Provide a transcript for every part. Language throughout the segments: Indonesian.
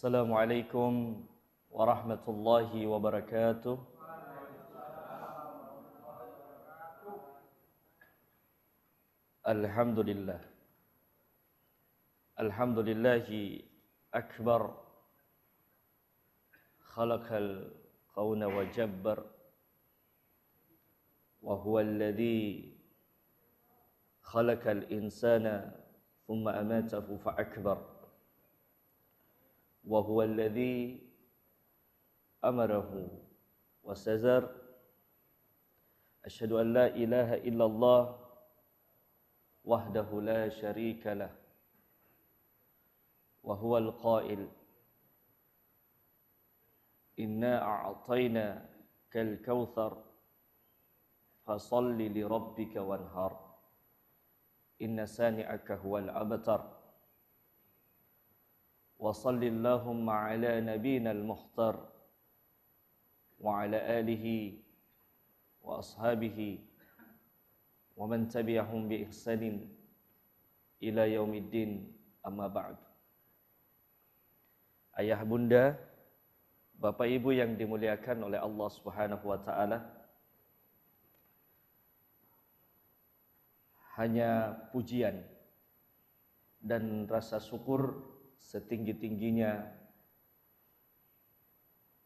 السلام عليكم ورحمة الله وبركاته الحمد لله الحمد لله أكبر خلق الكون وجبر وهو الذي خلق الإنسان ثم أماته فأكبر وهو الذي أمره وسزر أشهد أن لا إله إلا الله وحده لا شريك له وهو القائل إنا أعطيناك الكوثر فصل لربك وانهر إن سانئك هو الأبتر وصل اللهم على نبينا المختار وعلى آله وأصحابه ومن تبعهم بإحسان إلى يوم الدين أما بعد Ayah bunda, Bapak Ibu yang dimuliakan oleh Allah Subhanahu wa taala. Hanya pujian dan rasa syukur setinggi-tingginya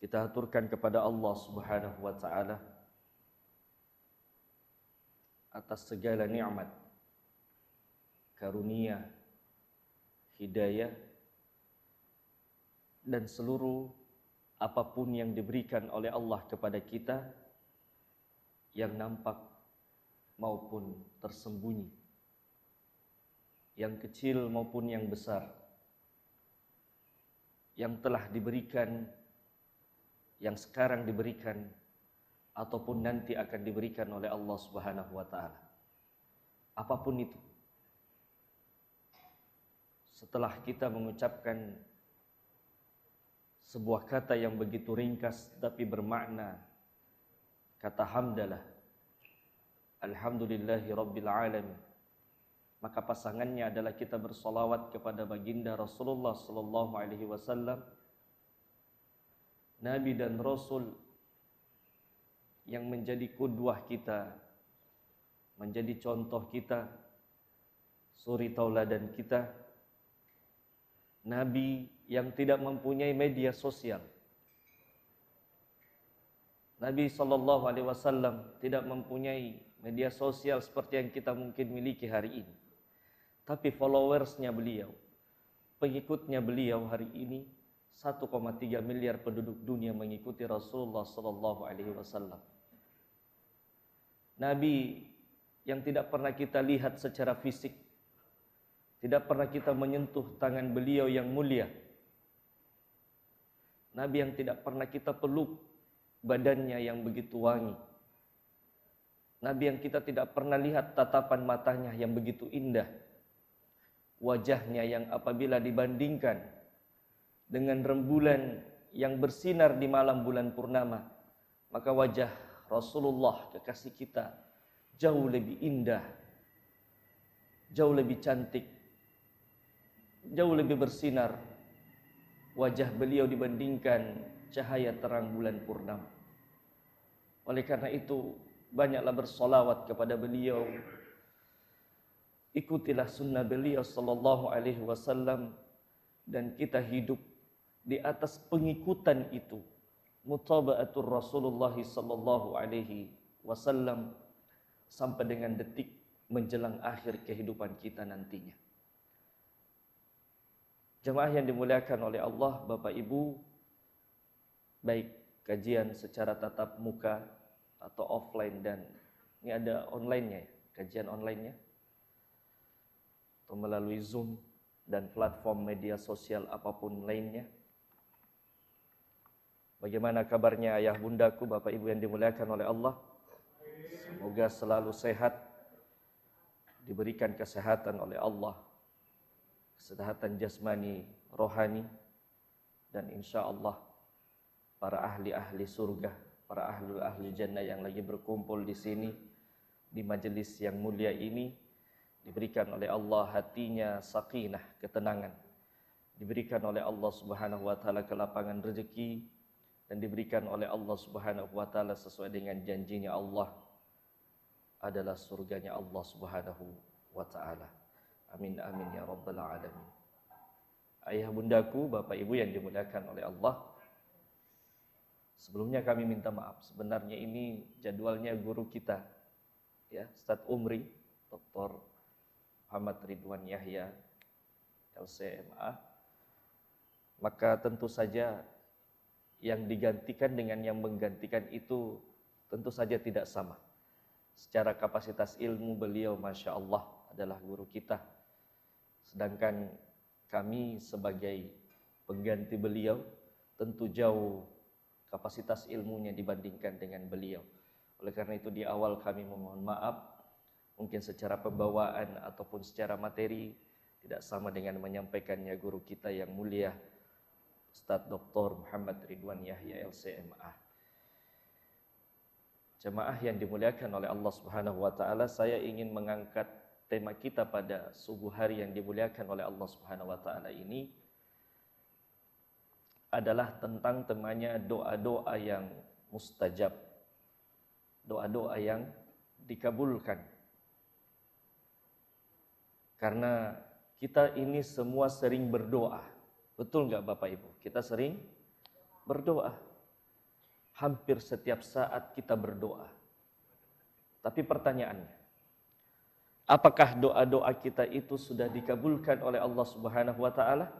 kita aturkan kepada Allah Subhanahu wa taala atas segala nikmat karunia hidayah dan seluruh apapun yang diberikan oleh Allah kepada kita yang nampak maupun tersembunyi yang kecil maupun yang besar yang telah diberikan, yang sekarang diberikan, ataupun nanti akan diberikan oleh Allah Subhanahu wa Ta'ala. Apapun itu, setelah kita mengucapkan sebuah kata yang begitu ringkas tapi bermakna, kata hamdalah, Alhamdulillahi Rabbil Alamin, maka pasangannya adalah kita bersolawat kepada baginda Rasulullah Sallallahu Alaihi Wasallam, Nabi dan Rasul yang menjadi kudwah kita, menjadi contoh kita, suri tauladan kita, Nabi yang tidak mempunyai media sosial. Nabi Shallallahu Alaihi Wasallam tidak mempunyai media sosial seperti yang kita mungkin miliki hari ini. Tapi followersnya beliau, pengikutnya beliau hari ini 1,3 miliar penduduk dunia mengikuti Rasulullah Sallallahu Alaihi Wasallam. Nabi yang tidak pernah kita lihat secara fisik, tidak pernah kita menyentuh tangan beliau yang mulia. Nabi yang tidak pernah kita peluk badannya yang begitu wangi. Nabi yang kita tidak pernah lihat tatapan matanya yang begitu indah wajahnya yang apabila dibandingkan dengan rembulan yang bersinar di malam bulan purnama, maka wajah Rasulullah kekasih kita jauh lebih indah, jauh lebih cantik, jauh lebih bersinar wajah beliau dibandingkan cahaya terang bulan purnama. Oleh karena itu, banyaklah bersolawat kepada beliau, Ikutilah sunnah beliau sallallahu alaihi wasallam dan kita hidup di atas pengikutan itu. mutaba'atul Rasulullah sallallahu alaihi wasallam sampai dengan detik menjelang akhir kehidupan kita nantinya. Jemaah yang dimuliakan oleh Allah, Bapak Ibu, baik kajian secara tatap muka atau offline dan ini ada online-nya ya, kajian online-nya atau melalui Zoom dan platform media sosial apapun lainnya. Bagaimana kabarnya ayah bundaku, bapak ibu yang dimuliakan oleh Allah? Semoga selalu sehat, diberikan kesehatan oleh Allah, kesehatan jasmani, rohani, dan insya Allah para ahli-ahli surga, para ahli-ahli jannah yang lagi berkumpul di sini, di majelis yang mulia ini, diberikan oleh Allah hatinya sakinah, ketenangan. Diberikan oleh Allah Subhanahu wa taala kelapangan rezeki dan diberikan oleh Allah Subhanahu wa taala sesuai dengan janjinya Allah adalah surganya Allah Subhanahu wa taala. Amin amin ya rabbal alamin. Ayah bundaku, Bapak Ibu yang dimuliakan oleh Allah, Sebelumnya kami minta maaf. Sebenarnya ini jadwalnya guru kita, ya, Ustadz Umri, Dr. Muhammad Ridwan Yahya LCMA maka tentu saja yang digantikan dengan yang menggantikan itu tentu saja tidak sama. Secara kapasitas ilmu beliau Masya Allah adalah guru kita. Sedangkan kami sebagai pengganti beliau tentu jauh kapasitas ilmunya dibandingkan dengan beliau. Oleh karena itu di awal kami memohon maaf mungkin secara pembawaan ataupun secara materi tidak sama dengan menyampaikannya guru kita yang mulia Ustadz Dr. Muhammad Ridwan Yahya LCMA. Jemaah yang dimuliakan oleh Allah Subhanahu wa taala, saya ingin mengangkat tema kita pada subuh hari yang dimuliakan oleh Allah Subhanahu wa taala ini adalah tentang temanya doa-doa yang mustajab. Doa-doa yang dikabulkan. Karena kita ini semua sering berdoa. Betul nggak Bapak Ibu? Kita sering berdoa. Hampir setiap saat kita berdoa. Tapi pertanyaannya, apakah doa-doa kita itu sudah dikabulkan oleh Allah Subhanahu wa taala?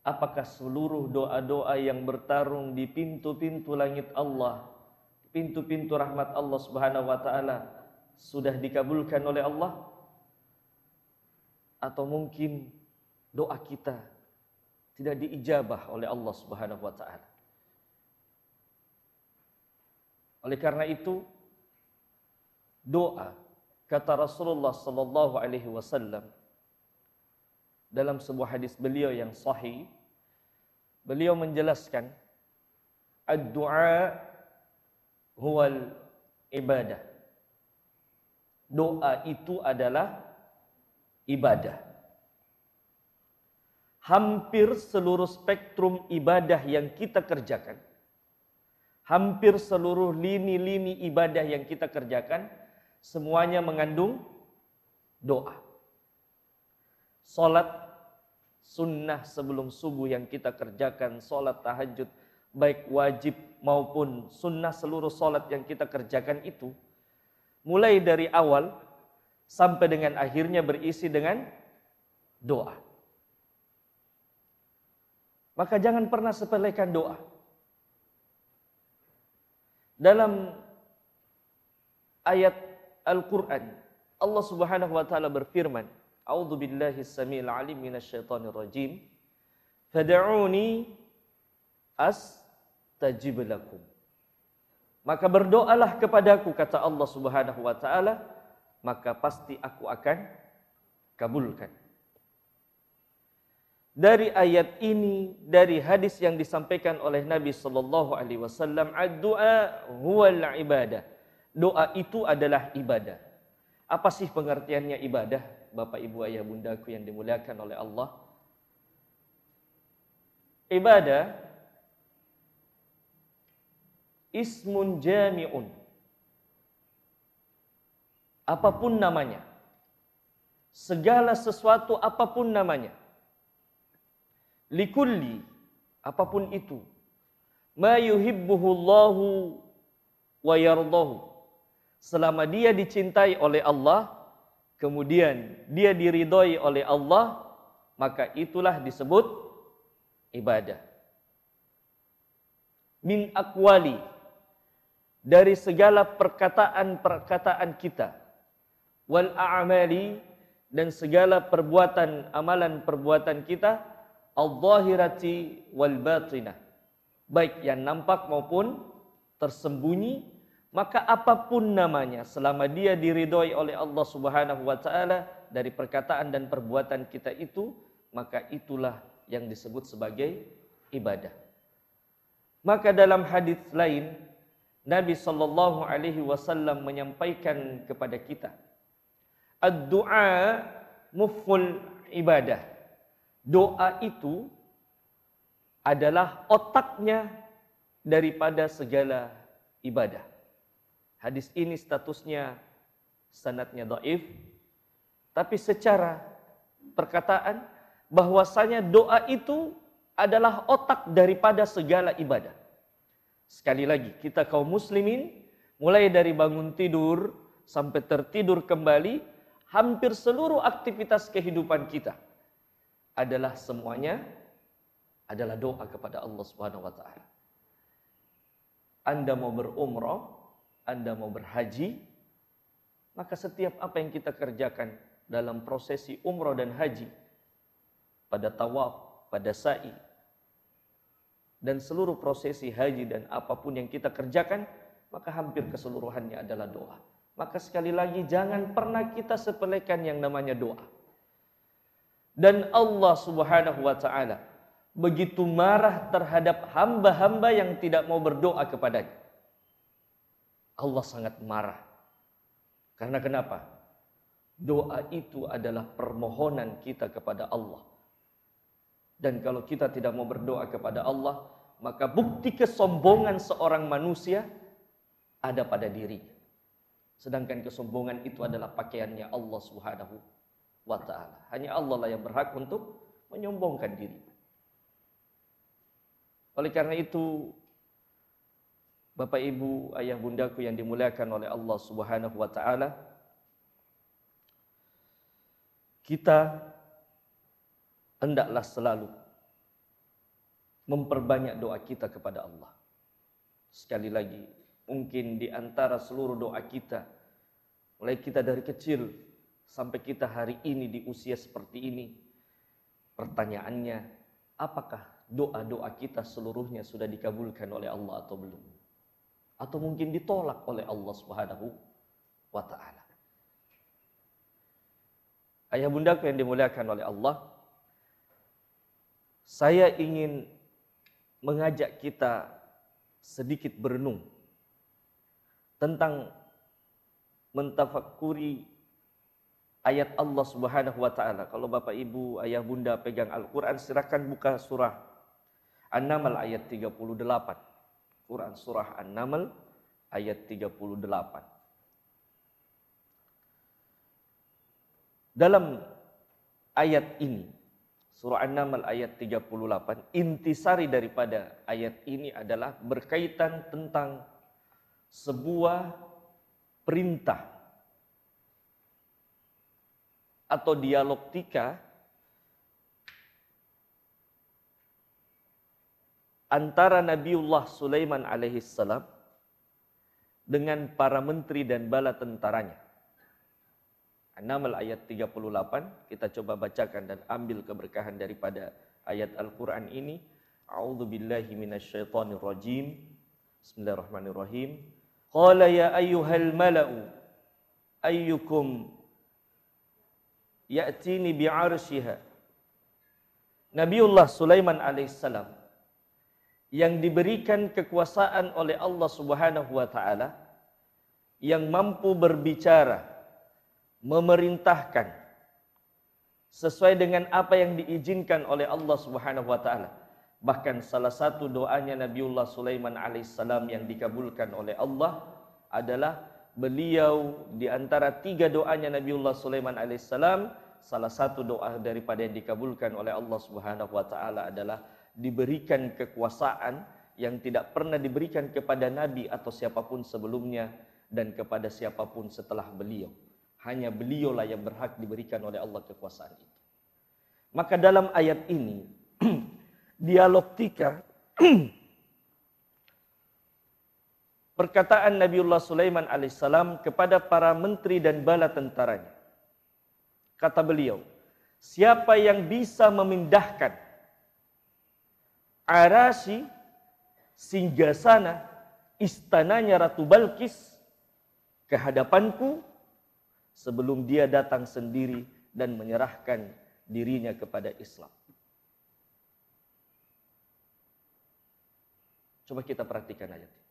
Apakah seluruh doa-doa yang bertarung di pintu-pintu langit Allah, pintu-pintu rahmat Allah Subhanahu wa taala sudah dikabulkan oleh Allah? atau mungkin doa kita tidak diijabah oleh Allah Subhanahu wa taala. Oleh karena itu doa kata Rasulullah sallallahu alaihi wasallam dalam sebuah hadis beliau yang sahih beliau menjelaskan ad-du'a huwal ibadah. Doa itu adalah ibadah. Hampir seluruh spektrum ibadah yang kita kerjakan, hampir seluruh lini-lini ibadah yang kita kerjakan, semuanya mengandung doa. Salat sunnah sebelum subuh yang kita kerjakan, salat tahajud, baik wajib maupun sunnah seluruh salat yang kita kerjakan itu, mulai dari awal sampai dengan akhirnya berisi dengan doa. Maka jangan pernah sepelekan doa. Dalam ayat Al-Qur'an Allah Subhanahu wa taala berfirman, "A'udzu billahi samil alim minasyaitonir rajim. Fad'uni astajib lakum." Maka berdoalah kepadaku kata Allah Subhanahu wa taala, maka pasti aku akan kabulkan. Dari ayat ini, dari hadis yang disampaikan oleh Nabi saw. Alaihi Wasallam, doa huwal ibadah. Doa itu adalah ibadah. Apa sih pengertiannya ibadah? Bapak, Ibu, Ayah, Bundaku yang dimuliakan oleh Allah. Ibadah ismun jami'un apapun namanya. Segala sesuatu apapun namanya. Likulli apapun itu. Ma yuhibbuhullahu wa yardahu. Selama dia dicintai oleh Allah, kemudian dia diridhoi oleh Allah, maka itulah disebut ibadah. Min akwali dari segala perkataan-perkataan kita wal a'mali dan segala perbuatan amalan perbuatan kita al-zahirati wal batinah baik yang nampak maupun tersembunyi maka apapun namanya selama dia diridhoi oleh Allah Subhanahu wa taala dari perkataan dan perbuatan kita itu maka itulah yang disebut sebagai ibadah maka dalam hadis lain Nabi sallallahu alaihi wasallam menyampaikan kepada kita Ad-du'a muful ibadah. Doa itu adalah otaknya daripada segala ibadah. Hadis ini statusnya sanatnya doif, tapi secara perkataan bahwasanya doa itu adalah otak daripada segala ibadah. Sekali lagi, kita kaum muslimin mulai dari bangun tidur sampai tertidur kembali hampir seluruh aktivitas kehidupan kita adalah semuanya adalah doa kepada Allah Subhanahu wa taala. Anda mau berumrah, Anda mau berhaji, maka setiap apa yang kita kerjakan dalam prosesi umrah dan haji pada tawaf, pada sa'i dan seluruh prosesi haji dan apapun yang kita kerjakan maka hampir keseluruhannya adalah doa. Maka sekali lagi jangan pernah kita sepelekan yang namanya doa. Dan Allah Subhanahu wa taala begitu marah terhadap hamba-hamba yang tidak mau berdoa kepadanya. Allah sangat marah. Karena kenapa? Doa itu adalah permohonan kita kepada Allah. Dan kalau kita tidak mau berdoa kepada Allah, maka bukti kesombongan seorang manusia ada pada dirinya. Sedangkan kesombongan itu adalah pakaiannya Allah Subhanahu wa taala. Hanya Allah lah yang berhak untuk menyombongkan diri. Oleh karena itu, Bapak Ibu, ayah bundaku yang dimuliakan oleh Allah Subhanahu wa taala, kita hendaklah selalu memperbanyak doa kita kepada Allah. Sekali lagi, Mungkin di antara seluruh doa kita, mulai kita dari kecil sampai kita hari ini di usia seperti ini, pertanyaannya, apakah doa-doa kita seluruhnya sudah dikabulkan oleh Allah atau belum? Atau mungkin ditolak oleh Allah Subhanahu wa taala. Ayah bunda yang dimuliakan oleh Allah, saya ingin mengajak kita sedikit berenung tentang mentafakuri ayat Allah Subhanahu wa taala. Kalau Bapak Ibu, ayah bunda pegang Al-Qur'an silakan buka surah An-Naml ayat 38. Quran surah An-Naml ayat 38. Dalam ayat ini surah An-Naml ayat 38 intisari daripada ayat ini adalah berkaitan tentang sebuah perintah atau dialogtika antara Nabiullah Sulaiman alaihissalam dengan para menteri dan bala tentaranya. Anamal ayat 38, kita coba bacakan dan ambil keberkahan daripada ayat Al-Quran ini. A'udhu billahi Bismillahirrahmanirrahim. Qala ya ayyuhal mala'u ayyukum ya'tini bi'arsyiha. Nabiullah Sulaiman alaihissalam yang diberikan kekuasaan oleh Allah Subhanahu wa taala yang mampu berbicara, memerintahkan sesuai dengan apa yang diizinkan oleh Allah Subhanahu wa taala. Bahkan salah satu doanya Nabiullah Sulaiman AS yang dikabulkan oleh Allah adalah beliau di antara tiga doanya Nabiullah Sulaiman AS, salah satu doa daripada yang dikabulkan oleh Allah Subhanahu adalah diberikan kekuasaan yang tidak pernah diberikan kepada Nabi atau siapapun sebelumnya dan kepada siapapun setelah beliau. Hanya beliaulah yang berhak diberikan oleh Allah kekuasaan itu. Maka dalam ayat ini, dialogtika perkataan Nabiullah Sulaiman alaihissalam kepada para menteri dan bala tentaranya. Kata beliau, siapa yang bisa memindahkan Arashi, Singgasana, istananya Ratu Balkis ke hadapanku sebelum dia datang sendiri dan menyerahkan dirinya kepada Islam. Coba kita perhatikan ayat ini.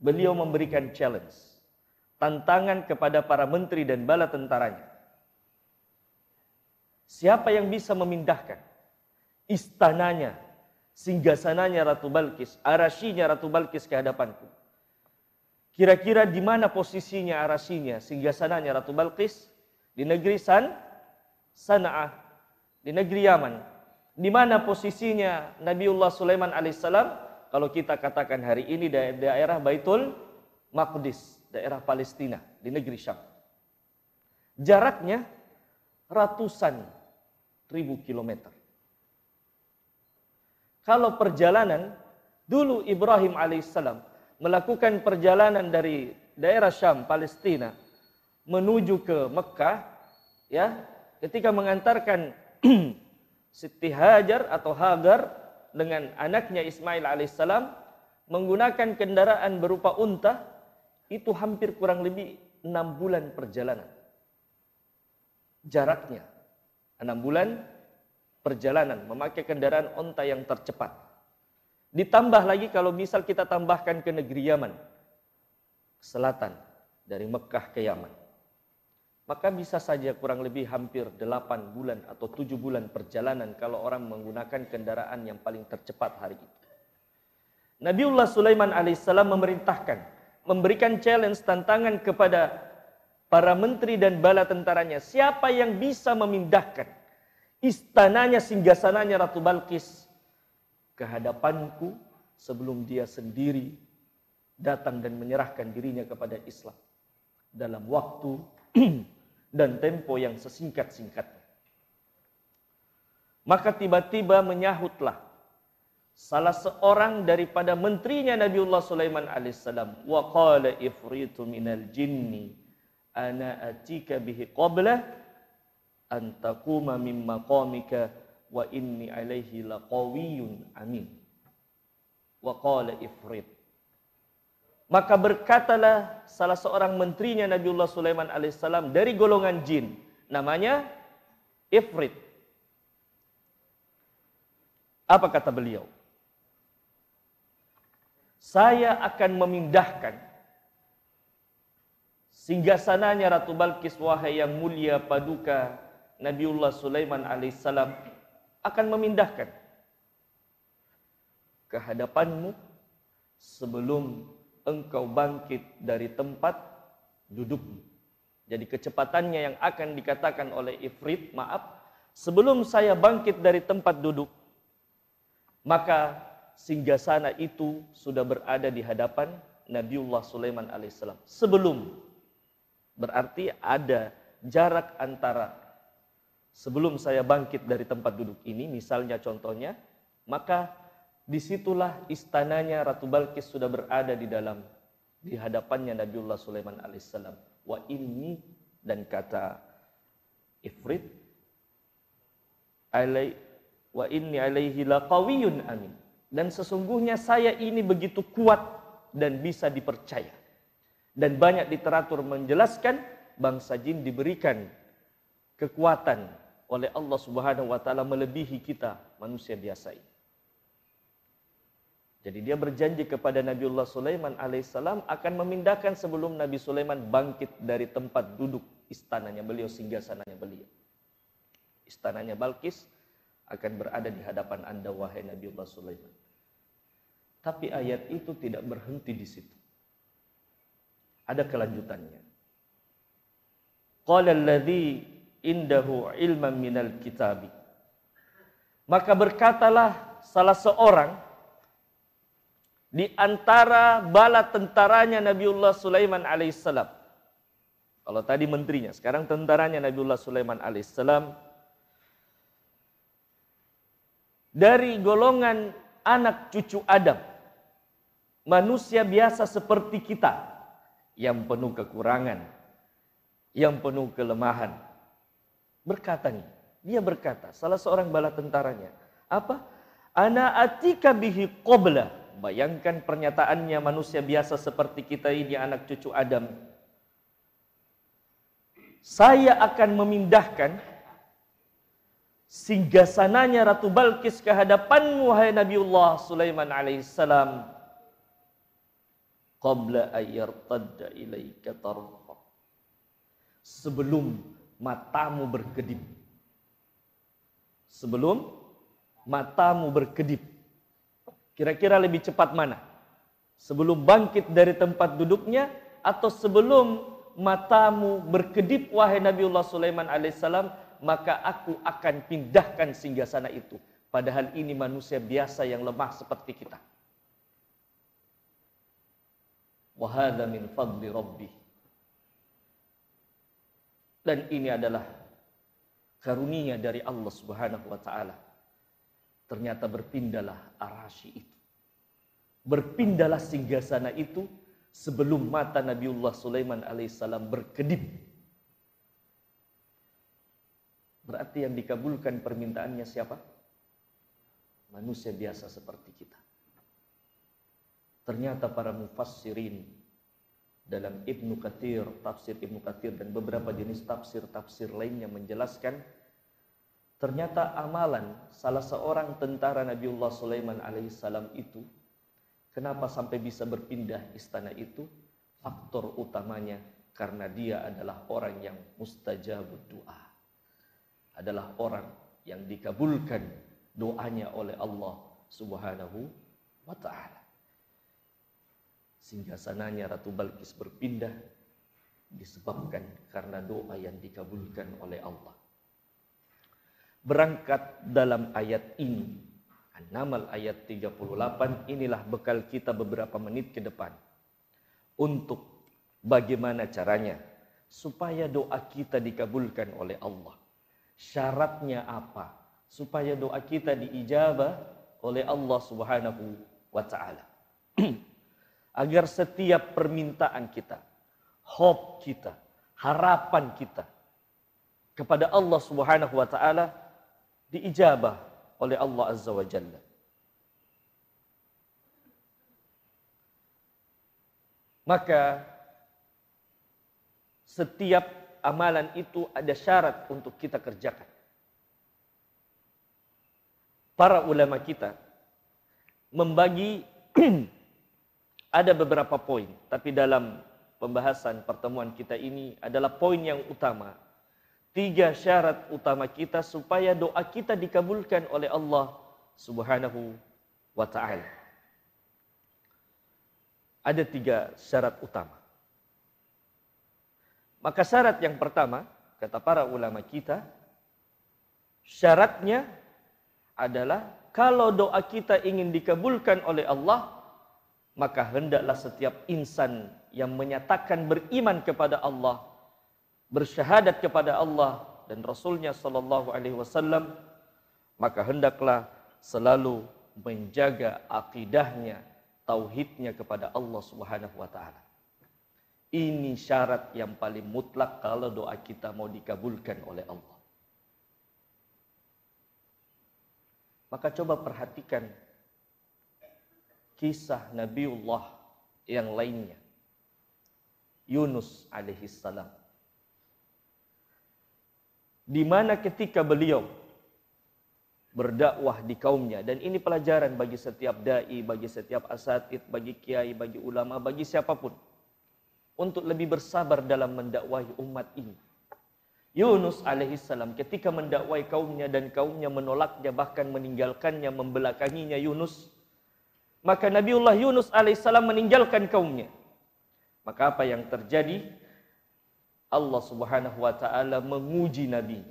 Beliau memberikan challenge, tantangan kepada para menteri dan bala tentaranya. Siapa yang bisa memindahkan istananya, singgasananya Ratu Balkis, arasinya Ratu Balkis ke hadapanku? Kira-kira di mana posisinya arasinya, singgasananya Ratu Balkis? Di negeri San, Sana'ah, di negeri Yaman, di mana posisinya Nabiullah Sulaiman alaihissalam kalau kita katakan hari ini daerah Baitul Maqdis, daerah Palestina di negeri Syam. Jaraknya ratusan ribu kilometer. Kalau perjalanan dulu Ibrahim alaihissalam melakukan perjalanan dari daerah Syam Palestina menuju ke Mekah ya ketika mengantarkan Siti Hajar atau Hagar dengan anaknya Ismail alaihissalam menggunakan kendaraan berupa unta itu hampir kurang lebih enam bulan perjalanan. Jaraknya enam bulan perjalanan memakai kendaraan unta yang tercepat. Ditambah lagi kalau misal kita tambahkan ke negeri Yaman, selatan dari Mekah ke Yaman maka bisa saja kurang lebih hampir 8 bulan atau 7 bulan perjalanan kalau orang menggunakan kendaraan yang paling tercepat hari itu. Nabiullah Sulaiman alaihissalam memerintahkan, memberikan challenge tantangan kepada para menteri dan bala tentaranya. Siapa yang bisa memindahkan istananya, singgasananya Ratu Balkis ke hadapanku sebelum dia sendiri datang dan menyerahkan dirinya kepada Islam dalam waktu dan tempo yang sesingkat-singkatnya. Maka tiba-tiba menyahutlah salah seorang daripada menterinya Nabiullah Sulaiman alaihissalam wa qala ifritu minal jinni ana atika bihi qabla an taquma min maqamika wa inni alaihi laqawiyun amin wa qala ifrit maka berkatalah salah seorang menterinya Nabiullah Sulaiman alaihissalam dari golongan jin. Namanya Ifrit. Apa kata beliau? Saya akan memindahkan sehingga sananya Ratu Balkis wahai yang mulia paduka Nabiullah Sulaiman alaihissalam akan memindahkan kehadapanmu sebelum engkau bangkit dari tempat dudukmu. Jadi kecepatannya yang akan dikatakan oleh Ifrit, maaf, sebelum saya bangkit dari tempat duduk, maka singgasana itu sudah berada di hadapan Nabiullah Sulaiman alaihissalam. Sebelum berarti ada jarak antara sebelum saya bangkit dari tempat duduk ini, misalnya contohnya, maka Disitulah istananya Ratu Balkis sudah berada di dalam di hadapannya Nabiullah Sulaiman alaihissalam. Wa ini dan kata Ifrit alai wa inni alaihi laqawiyun amin. Dan sesungguhnya saya ini begitu kuat dan bisa dipercaya. Dan banyak literatur menjelaskan bangsa jin diberikan kekuatan oleh Allah Subhanahu wa taala melebihi kita manusia biasa ini. Jadi dia berjanji kepada Nabiullah Sulaiman alaihissalam akan memindahkan sebelum Nabi Sulaiman bangkit dari tempat duduk istananya beliau, sehingga sananya beliau. Istananya Balkis akan berada di hadapan Anda wahai Nabiullah Sulaiman. Tapi ayat itu tidak berhenti di situ. Ada kelanjutannya. Qala alladhi indahu ilman minal kitabi. Maka berkatalah salah seorang di antara bala tentaranya Nabiullah Sulaiman alaihissalam. Kalau tadi menterinya, sekarang tentaranya Nabiullah Sulaiman alaihissalam dari golongan anak cucu Adam. Manusia biasa seperti kita yang penuh kekurangan, yang penuh kelemahan. Berkata nih, dia berkata, salah seorang bala tentaranya, apa? Ana atika bihi qobla Bayangkan pernyataannya manusia biasa seperti kita ini anak cucu Adam. Saya akan memindahkan singgasananya Ratu Balkis ke hadapanmu hai Nabiullah Sulaiman alaihissalam. Qabla ayyartadda ilaika tarfak. Sebelum matamu berkedip. Sebelum matamu berkedip Kira-kira lebih cepat mana? Sebelum bangkit dari tempat duduknya atau sebelum matamu berkedip wahai Nabiullah Sulaiman alaihissalam maka aku akan pindahkan singgah sana itu. Padahal ini manusia biasa yang lemah seperti kita. Wahada min fadli Rabbi. Dan ini adalah karunia dari Allah Subhanahu wa taala. Ternyata berpindahlah arasi itu. Berpindahlah singgasana itu sebelum mata Nabiullah Sulaiman alaihissalam berkedip. Berarti yang dikabulkan permintaannya siapa? Manusia biasa seperti kita. Ternyata para mufassirin dalam Ibnu Kathir, tafsir Ibnu Kathir dan beberapa jenis tafsir-tafsir lainnya menjelaskan Ternyata amalan salah seorang tentara Nabiullah Sulaiman alaihissalam itu, kenapa sampai bisa berpindah istana itu? Faktor utamanya karena dia adalah orang yang mustajabud doa. Adalah orang yang dikabulkan doanya oleh Allah Subhanahu wa taala. sananya Ratu Balkis berpindah disebabkan karena doa yang dikabulkan oleh Allah berangkat dalam ayat ini. An-Namal ayat 38 inilah bekal kita beberapa menit ke depan. Untuk bagaimana caranya supaya doa kita dikabulkan oleh Allah. Syaratnya apa? Supaya doa kita diijabah oleh Allah Subhanahu wa taala. Agar setiap permintaan kita, hope kita, harapan kita kepada Allah Subhanahu wa taala diijabah oleh Allah Azza wa Jalla. Maka setiap amalan itu ada syarat untuk kita kerjakan. Para ulama kita membagi ada beberapa poin, tapi dalam pembahasan pertemuan kita ini adalah poin yang utama tiga syarat utama kita supaya doa kita dikabulkan oleh Allah Subhanahu wa taala. Ada tiga syarat utama. Maka syarat yang pertama, kata para ulama kita, syaratnya adalah kalau doa kita ingin dikabulkan oleh Allah, maka hendaklah setiap insan yang menyatakan beriman kepada Allah bersyahadat kepada Allah dan Rasulnya Sallallahu Alaihi Wasallam maka hendaklah selalu menjaga akidahnya tauhidnya kepada Allah Subhanahu Wa Taala ini syarat yang paling mutlak kalau doa kita mau dikabulkan oleh Allah maka coba perhatikan kisah Nabiullah yang lainnya Yunus alaihissalam salam di mana ketika beliau berdakwah di kaumnya dan ini pelajaran bagi setiap dai, bagi setiap asatid, bagi kiai, bagi ulama, bagi siapapun untuk lebih bersabar dalam mendakwahi umat ini. Yunus alaihissalam ketika mendakwai kaumnya dan kaumnya menolaknya bahkan meninggalkannya membelakanginya Yunus maka Nabiullah Yunus alaihissalam meninggalkan kaumnya maka apa yang terjadi Allah Subhanahu wa taala menguji nabinya.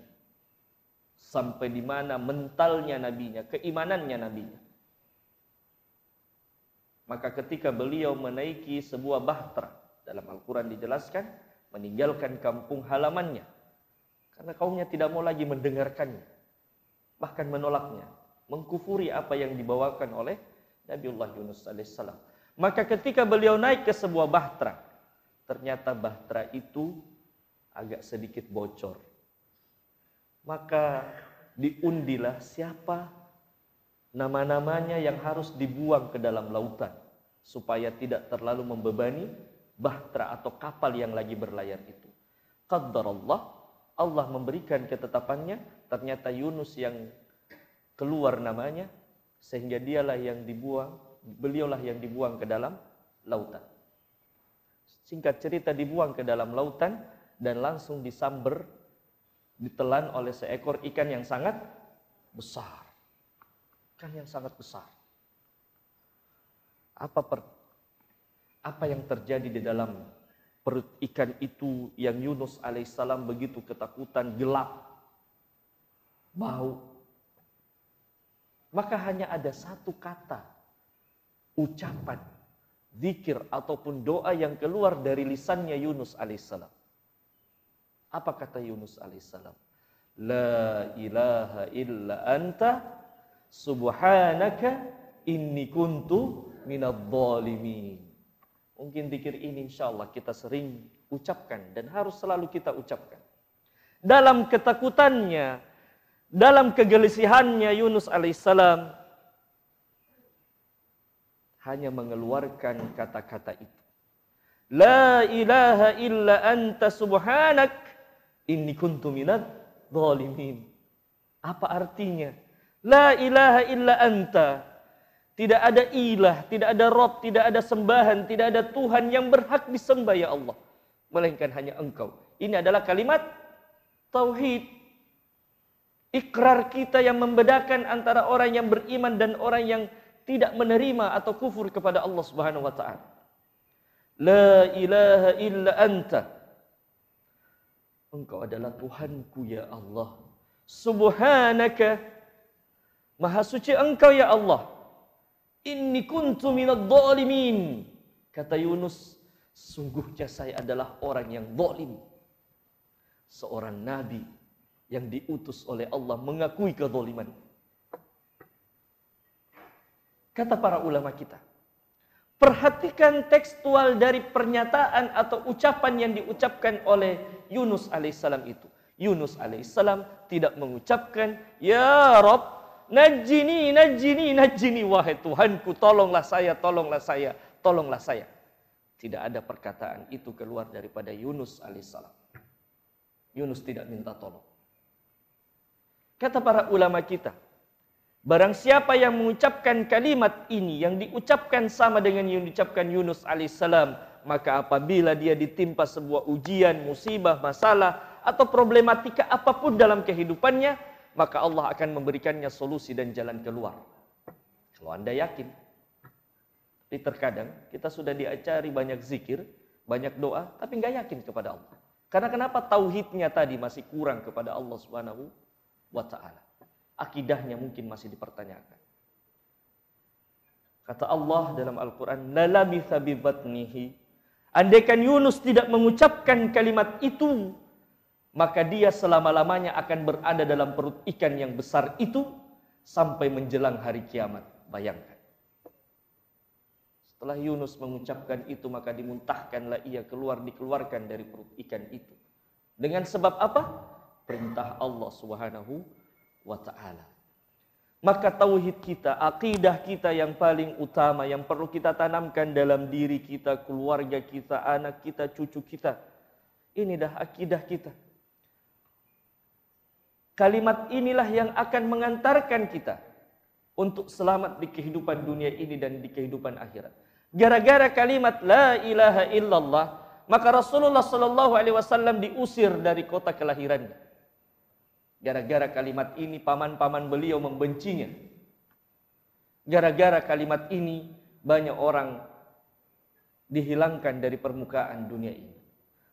Sampai di mana mentalnya nabinya, keimanannya nabinya. Maka ketika beliau menaiki sebuah bahtera, dalam Al-Qur'an dijelaskan meninggalkan kampung halamannya karena kaumnya tidak mau lagi mendengarkannya, bahkan menolaknya, mengkufuri apa yang dibawakan oleh Nabiullah Yunus alaihissalam. Maka ketika beliau naik ke sebuah bahtera, ternyata bahtera itu agak sedikit bocor. Maka diundilah siapa nama-namanya yang harus dibuang ke dalam lautan supaya tidak terlalu membebani bahtera atau kapal yang lagi berlayar itu. Allah, Allah memberikan ketetapannya, ternyata Yunus yang keluar namanya sehingga dialah yang dibuang, beliaulah yang dibuang ke dalam lautan. Singkat cerita dibuang ke dalam lautan dan langsung disamber ditelan oleh seekor ikan yang sangat besar. Ikan yang sangat besar. Apa per, apa yang terjadi di dalam perut ikan itu yang Yunus alaihissalam begitu ketakutan, gelap, bau. Maka hanya ada satu kata, ucapan, zikir ataupun doa yang keluar dari lisannya Yunus alaihissalam. Apa kata Yunus alaihissalam? La ilaha illa anta subhanaka inni kuntu minadh-dhalimin. Mungkin dikir ini insya Allah kita sering ucapkan dan harus selalu kita ucapkan. Dalam ketakutannya, dalam kegelisihannya Yunus alaihissalam hanya mengeluarkan kata-kata itu. La ilaha illa anta subhanak Inni kuntu minat zalimin. Apa artinya? La ilaha illa anta. Tidak ada ilah, tidak ada Rob, tidak ada sembahan, tidak ada Tuhan yang berhak disembah ya Allah. Melainkan hanya engkau. Ini adalah kalimat tauhid. Ikrar kita yang membedakan antara orang yang beriman dan orang yang tidak menerima atau kufur kepada Allah Subhanahu wa taala. La ilaha illa anta Engkau adalah Tuhanku ya Allah. Subhanaka. Maha suci engkau ya Allah. Inni kuntu minad dhalimin. Kata Yunus, sungguhnya saya adalah orang yang zalim. Seorang nabi yang diutus oleh Allah mengakui kezaliman. Kata para ulama kita, perhatikan tekstual dari pernyataan atau ucapan yang diucapkan oleh Yunus alaihissalam itu. Yunus alaihissalam tidak mengucapkan, Ya Rob, najini, najini, najini, wahai Tuhanku, tolonglah saya, tolonglah saya, tolonglah saya. Tidak ada perkataan itu keluar daripada Yunus alaihissalam. Yunus tidak minta tolong. Kata para ulama kita, Barang siapa yang mengucapkan kalimat ini yang diucapkan sama dengan yang diucapkan Yunus alaihissalam, maka apabila dia ditimpa sebuah ujian, musibah, masalah atau problematika apapun dalam kehidupannya, maka Allah akan memberikannya solusi dan jalan keluar. Kalau Anda yakin. Jadi terkadang kita sudah diacari banyak zikir, banyak doa, tapi nggak yakin kepada Allah. Karena kenapa tauhidnya tadi masih kurang kepada Allah Subhanahu wa taala. Akidahnya mungkin masih dipertanyakan. Kata Allah dalam Al-Qur'an, sabi bi batnihi Andaikan Yunus tidak mengucapkan kalimat itu, maka dia selama-lamanya akan berada dalam perut ikan yang besar itu sampai menjelang hari kiamat. Bayangkan. Setelah Yunus mengucapkan itu, maka dimuntahkanlah ia keluar dikeluarkan dari perut ikan itu. Dengan sebab apa? Perintah Allah Subhanahu wa taala maka tauhid kita, akidah kita yang paling utama yang perlu kita tanamkan dalam diri kita, keluarga kita, anak kita, cucu kita. Ini dah akidah kita. Kalimat inilah yang akan mengantarkan kita untuk selamat di kehidupan dunia ini dan di kehidupan akhirat. Gara-gara kalimat la ilaha illallah, maka Rasulullah sallallahu alaihi wasallam diusir dari kota kelahirannya. Gara-gara kalimat ini paman-paman beliau membencinya. Gara-gara kalimat ini banyak orang dihilangkan dari permukaan dunia ini.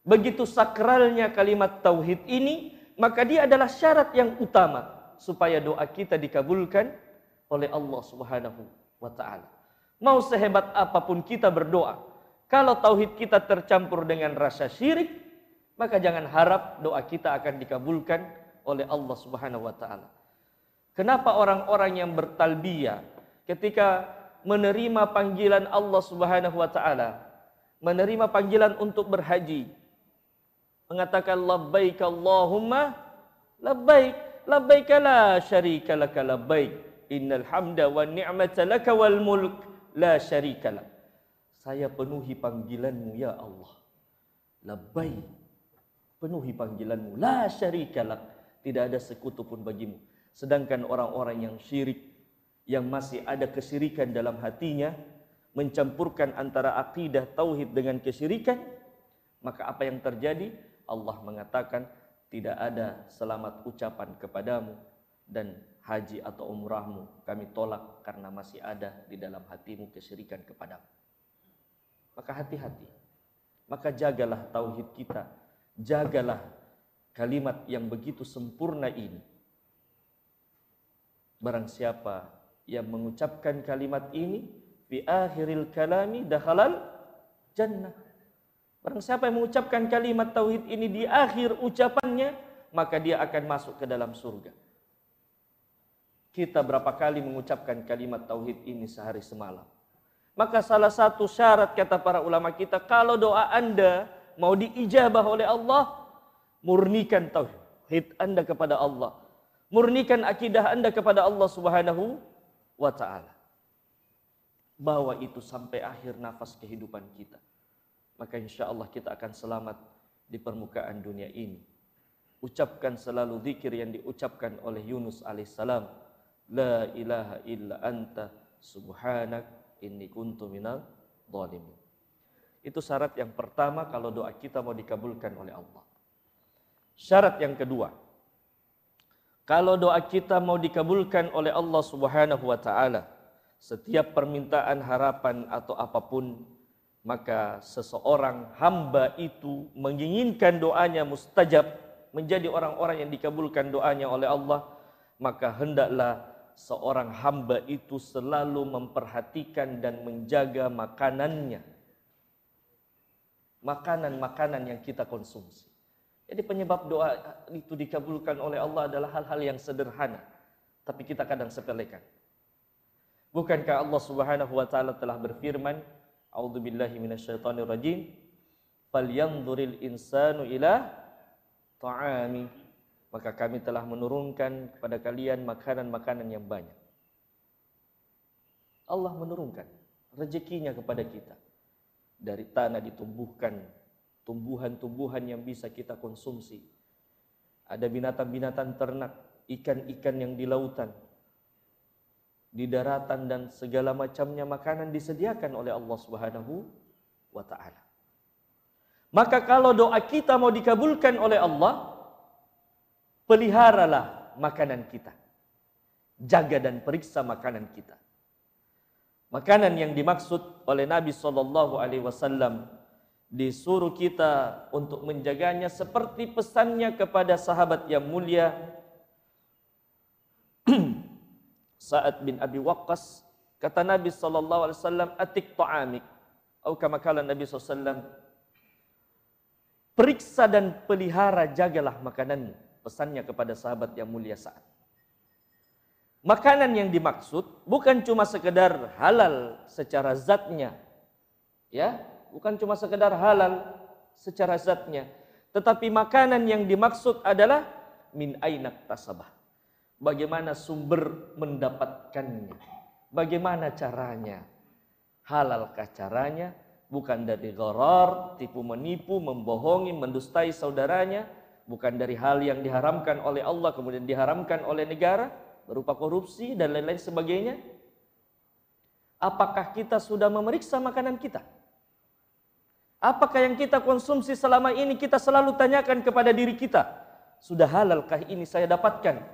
Begitu sakralnya kalimat tauhid ini, maka dia adalah syarat yang utama supaya doa kita dikabulkan oleh Allah Subhanahu wa taala. Mau sehebat apapun kita berdoa, kalau tauhid kita tercampur dengan rasa syirik, maka jangan harap doa kita akan dikabulkan oleh Allah Subhanahu wa taala. Kenapa orang-orang yang bertalbiyah ketika menerima panggilan Allah Subhanahu wa taala, menerima panggilan untuk berhaji, mengatakan labbaik Allahumma labbaik labbaik la syarika lak labbaik innal hamda wan ni'mata laka wal mulk la syarika lak saya penuhi panggilanmu ya Allah labbaik penuhi panggilanmu la syarika lak tidak ada sekutu pun bagimu. Sedangkan orang-orang yang syirik, yang masih ada kesyirikan dalam hatinya, mencampurkan antara akidah tauhid dengan kesyirikan, maka apa yang terjadi? Allah mengatakan tidak ada selamat ucapan kepadamu dan haji atau umrahmu kami tolak karena masih ada di dalam hatimu kesyirikan kepadamu. Maka hati-hati. Maka jagalah tauhid kita, jagalah kalimat yang begitu sempurna ini. Barang siapa yang mengucapkan kalimat ini fi akhiril kalami dahalal jannah. Barang siapa yang mengucapkan kalimat tauhid ini di akhir ucapannya, maka dia akan masuk ke dalam surga. Kita berapa kali mengucapkan kalimat tauhid ini sehari semalam? Maka salah satu syarat kata para ulama kita kalau doa Anda mau diijabah oleh Allah, Murnikan tauhid Anda kepada Allah. Murnikan akidah Anda kepada Allah Subhanahu wa taala. Bawa itu sampai akhir nafas kehidupan kita. Maka insya Allah kita akan selamat di permukaan dunia ini. Ucapkan selalu zikir yang diucapkan oleh Yunus alaihissalam. La ilaha illa anta subhanak inni kuntu minal zalimin. Itu syarat yang pertama kalau doa kita mau dikabulkan oleh Allah. Syarat yang kedua, kalau doa kita mau dikabulkan oleh Allah Subhanahu wa taala, setiap permintaan, harapan atau apapun, maka seseorang hamba itu menginginkan doanya mustajab menjadi orang-orang yang dikabulkan doanya oleh Allah, maka hendaklah seorang hamba itu selalu memperhatikan dan menjaga makanannya. Makanan-makanan yang kita konsumsi. Jadi penyebab doa itu dikabulkan oleh Allah adalah hal-hal yang sederhana. Tapi kita kadang sepelekan. Bukankah Allah Subhanahu wa taala telah berfirman, "A'udzubillahi minasyaitonirrajim, falyanzuril insanu ilah ta'ami." Maka kami telah menurunkan kepada kalian makanan-makanan yang banyak. Allah menurunkan rezekinya kepada kita. Dari tanah ditumbuhkan tumbuhan-tumbuhan yang bisa kita konsumsi. Ada binatang-binatang ternak, ikan-ikan yang di lautan, di daratan dan segala macamnya makanan disediakan oleh Allah Subhanahu wa taala. Maka kalau doa kita mau dikabulkan oleh Allah, peliharalah makanan kita. Jaga dan periksa makanan kita. Makanan yang dimaksud oleh Nabi Shallallahu alaihi wasallam disuruh kita untuk menjaganya seperti pesannya kepada sahabat yang mulia Sa'ad bin Abi Waqqas kata Nabi sallallahu alaihi wasallam atik ta'amik atau kama kala Nabi sallallahu periksa dan pelihara jagalah makananmu pesannya kepada sahabat yang mulia Sa'ad makanan yang dimaksud bukan cuma sekedar halal secara zatnya ya bukan cuma sekedar halal secara zatnya, tetapi makanan yang dimaksud adalah min ainak tasabah. Bagaimana sumber mendapatkannya? Bagaimana caranya? Halalkah caranya? Bukan dari gharar, tipu menipu, membohongi, mendustai saudaranya, bukan dari hal yang diharamkan oleh Allah kemudian diharamkan oleh negara berupa korupsi dan lain-lain sebagainya. Apakah kita sudah memeriksa makanan kita? Apakah yang kita konsumsi selama ini kita selalu tanyakan kepada diri kita, sudah halalkah ini saya dapatkan?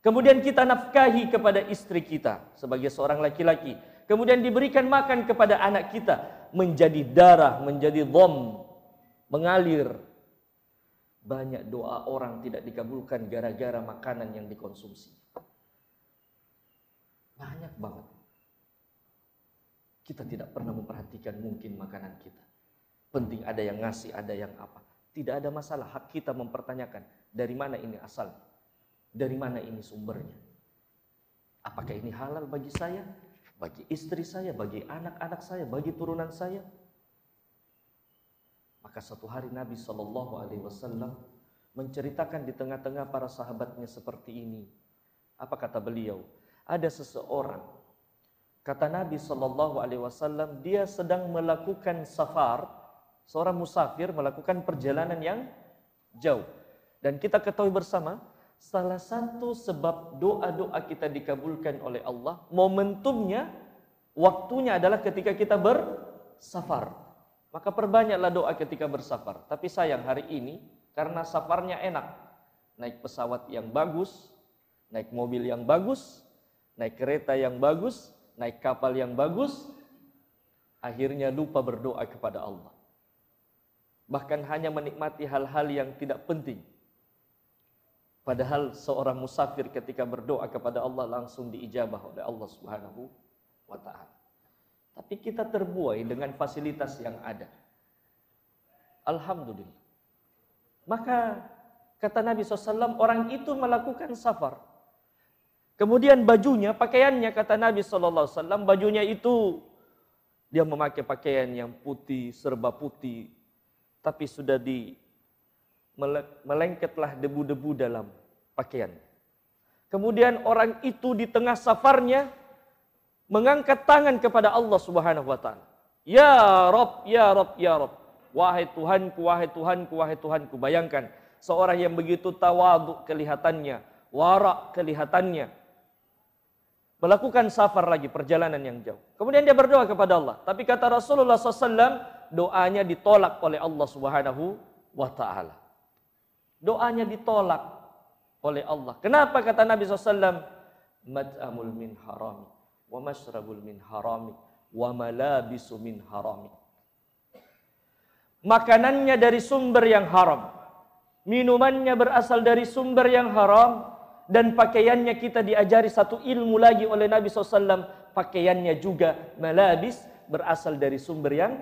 Kemudian kita nafkahi kepada istri kita sebagai seorang laki-laki. Kemudian diberikan makan kepada anak kita. Menjadi darah, menjadi dom, mengalir. Banyak doa orang tidak dikabulkan gara-gara makanan yang dikonsumsi. Banyak banget. Kita tidak pernah memperhatikan mungkin makanan kita penting ada yang ngasih, ada yang apa. Tidak ada masalah hak kita mempertanyakan dari mana ini asal, dari mana ini sumbernya. Apakah ini halal bagi saya, bagi istri saya, bagi anak-anak saya, bagi turunan saya? Maka satu hari Nabi Shallallahu Alaihi Wasallam menceritakan di tengah-tengah para sahabatnya seperti ini. Apa kata beliau? Ada seseorang kata Nabi Shallallahu Alaihi Wasallam dia sedang melakukan safar seorang musafir melakukan perjalanan yang jauh. Dan kita ketahui bersama, salah satu sebab doa-doa kita dikabulkan oleh Allah, momentumnya, waktunya adalah ketika kita bersafar. Maka perbanyaklah doa ketika bersafar. Tapi sayang hari ini, karena safarnya enak, naik pesawat yang bagus, naik mobil yang bagus, naik kereta yang bagus, naik kapal yang bagus, akhirnya lupa berdoa kepada Allah bahkan hanya menikmati hal-hal yang tidak penting. Padahal seorang musafir ketika berdoa kepada Allah langsung diijabah oleh Allah Subhanahu wa taala. Tapi kita terbuai dengan fasilitas yang ada. Alhamdulillah. Maka kata Nabi SAW, orang itu melakukan safar. Kemudian bajunya, pakaiannya kata Nabi SAW, bajunya itu dia memakai pakaian yang putih, serba putih, tapi sudah di melengketlah debu-debu dalam pakaian. Kemudian orang itu di tengah safarnya mengangkat tangan kepada Allah Subhanahu wa taala. Ya Rob, ya Rob, ya Rob. Wahai Tuhanku, wahai Tuhanku, wahai Tuhanku. Bayangkan seorang yang begitu tawadu kelihatannya, warak kelihatannya. Melakukan safar lagi perjalanan yang jauh. Kemudian dia berdoa kepada Allah. Tapi kata Rasulullah SAW, doanya ditolak oleh Allah Subhanahu wa taala. Doanya ditolak oleh Allah. Kenapa kata Nabi SAW? Mad'amul min harami wa masyrabul min harami wa malabisu min harami. Makanannya dari sumber yang haram. Minumannya berasal dari sumber yang haram dan pakaiannya kita diajari satu ilmu lagi oleh Nabi SAW pakaiannya juga malabis berasal dari sumber yang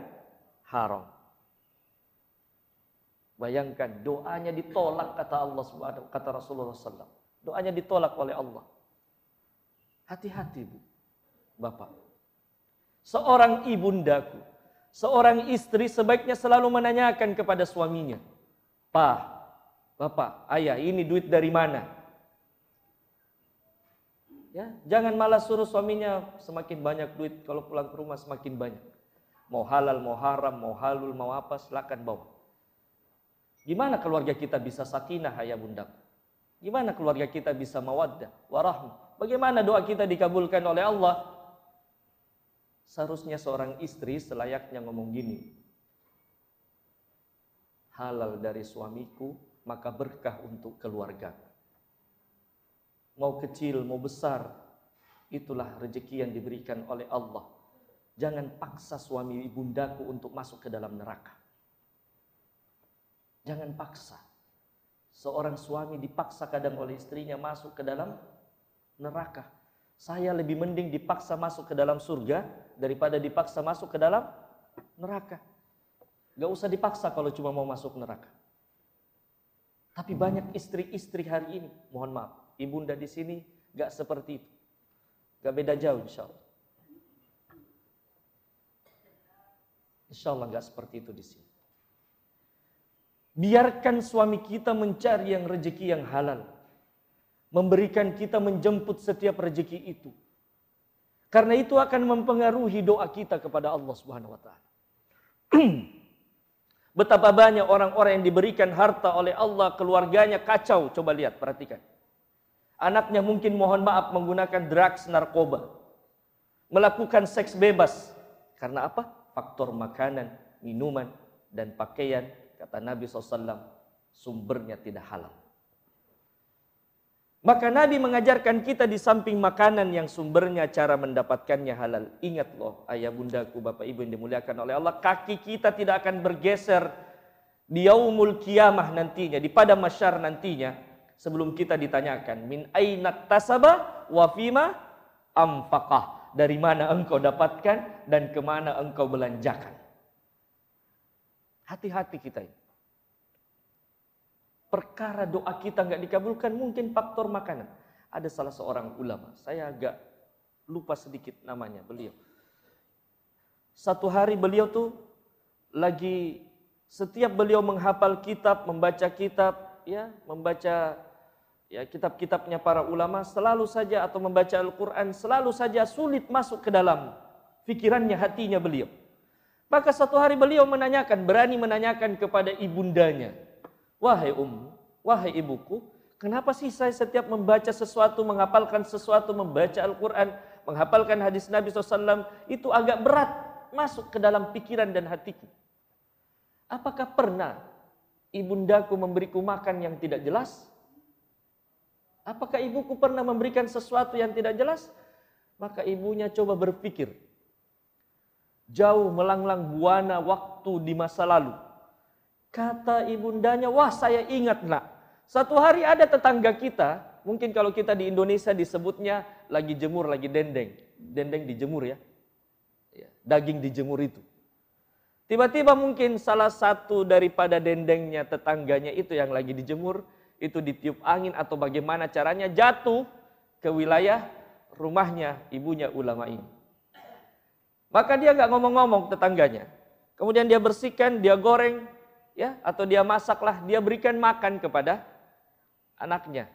haram. Bayangkan doanya ditolak kata Allah Subhanahu kata Rasulullah SAW. Doanya ditolak oleh Allah. Hati-hati bu, bapak. Seorang ibundaku, seorang istri sebaiknya selalu menanyakan kepada suaminya, Pak, bapak, ayah, ini duit dari mana? Ya, jangan malah suruh suaminya semakin banyak duit kalau pulang ke rumah semakin banyak mau halal, mau haram, mau halul, mau apa, silakan bawa. Gimana keluarga kita bisa sakinah, ya bunda? Gimana keluarga kita bisa mawaddah, warahmah? Bagaimana doa kita dikabulkan oleh Allah? Seharusnya seorang istri selayaknya ngomong gini. Halal dari suamiku, maka berkah untuk keluarga. Mau kecil, mau besar, itulah rezeki yang diberikan oleh Allah Jangan paksa suami ibundaku untuk masuk ke dalam neraka. Jangan paksa. Seorang suami dipaksa kadang oleh istrinya masuk ke dalam neraka. Saya lebih mending dipaksa masuk ke dalam surga daripada dipaksa masuk ke dalam neraka. Gak usah dipaksa kalau cuma mau masuk neraka. Tapi banyak istri-istri hari ini, mohon maaf, ibunda di sini gak seperti itu. Gak beda jauh insya Allah. Insya Allah nggak seperti itu di sini. Biarkan suami kita mencari yang rezeki yang halal. Memberikan kita menjemput setiap rezeki itu. Karena itu akan mempengaruhi doa kita kepada Allah Subhanahu wa taala. Betapa banyak orang-orang yang diberikan harta oleh Allah, keluarganya kacau. Coba lihat, perhatikan. Anaknya mungkin mohon maaf menggunakan drugs, narkoba. Melakukan seks bebas. Karena apa? faktor makanan, minuman, dan pakaian, kata Nabi SAW, sumbernya tidak halal. Maka Nabi mengajarkan kita di samping makanan yang sumbernya cara mendapatkannya halal. Ingat loh ayah bundaku, bapak ibu yang dimuliakan oleh Allah. Kaki kita tidak akan bergeser di yaumul kiamah nantinya, di pada masyar nantinya. Sebelum kita ditanyakan, min tasabah wa wafima amfakah dari mana engkau dapatkan, dan kemana engkau belanjakan. Hati-hati kita ini. Perkara doa kita nggak dikabulkan mungkin faktor makanan. Ada salah seorang ulama, saya agak lupa sedikit namanya beliau. Satu hari beliau tuh lagi setiap beliau menghafal kitab, membaca kitab, ya, membaca ya kitab-kitabnya para ulama selalu saja atau membaca Al-Quran selalu saja sulit masuk ke dalam pikirannya, hatinya beliau. Maka satu hari beliau menanyakan, berani menanyakan kepada ibundanya, wahai ummu, wahai ibuku, kenapa sih saya setiap membaca sesuatu, menghafalkan sesuatu, membaca Al-Quran, menghafalkan hadis Nabi SAW, itu agak berat masuk ke dalam pikiran dan hatiku. Apakah pernah ibundaku memberiku makan yang tidak jelas? Apakah ibuku pernah memberikan sesuatu yang tidak jelas? Maka ibunya coba berpikir. Jauh melanglang buana waktu di masa lalu. Kata ibundanya, wah saya ingat nak. Satu hari ada tetangga kita, mungkin kalau kita di Indonesia disebutnya lagi jemur, lagi dendeng. Dendeng dijemur ya. ya daging dijemur itu. Tiba-tiba mungkin salah satu daripada dendengnya tetangganya itu yang lagi dijemur, itu ditiup angin atau bagaimana caranya jatuh ke wilayah rumahnya ibunya ulama ini. Maka dia nggak ngomong-ngomong tetangganya. Kemudian dia bersihkan, dia goreng, ya atau dia masaklah, dia berikan makan kepada anaknya.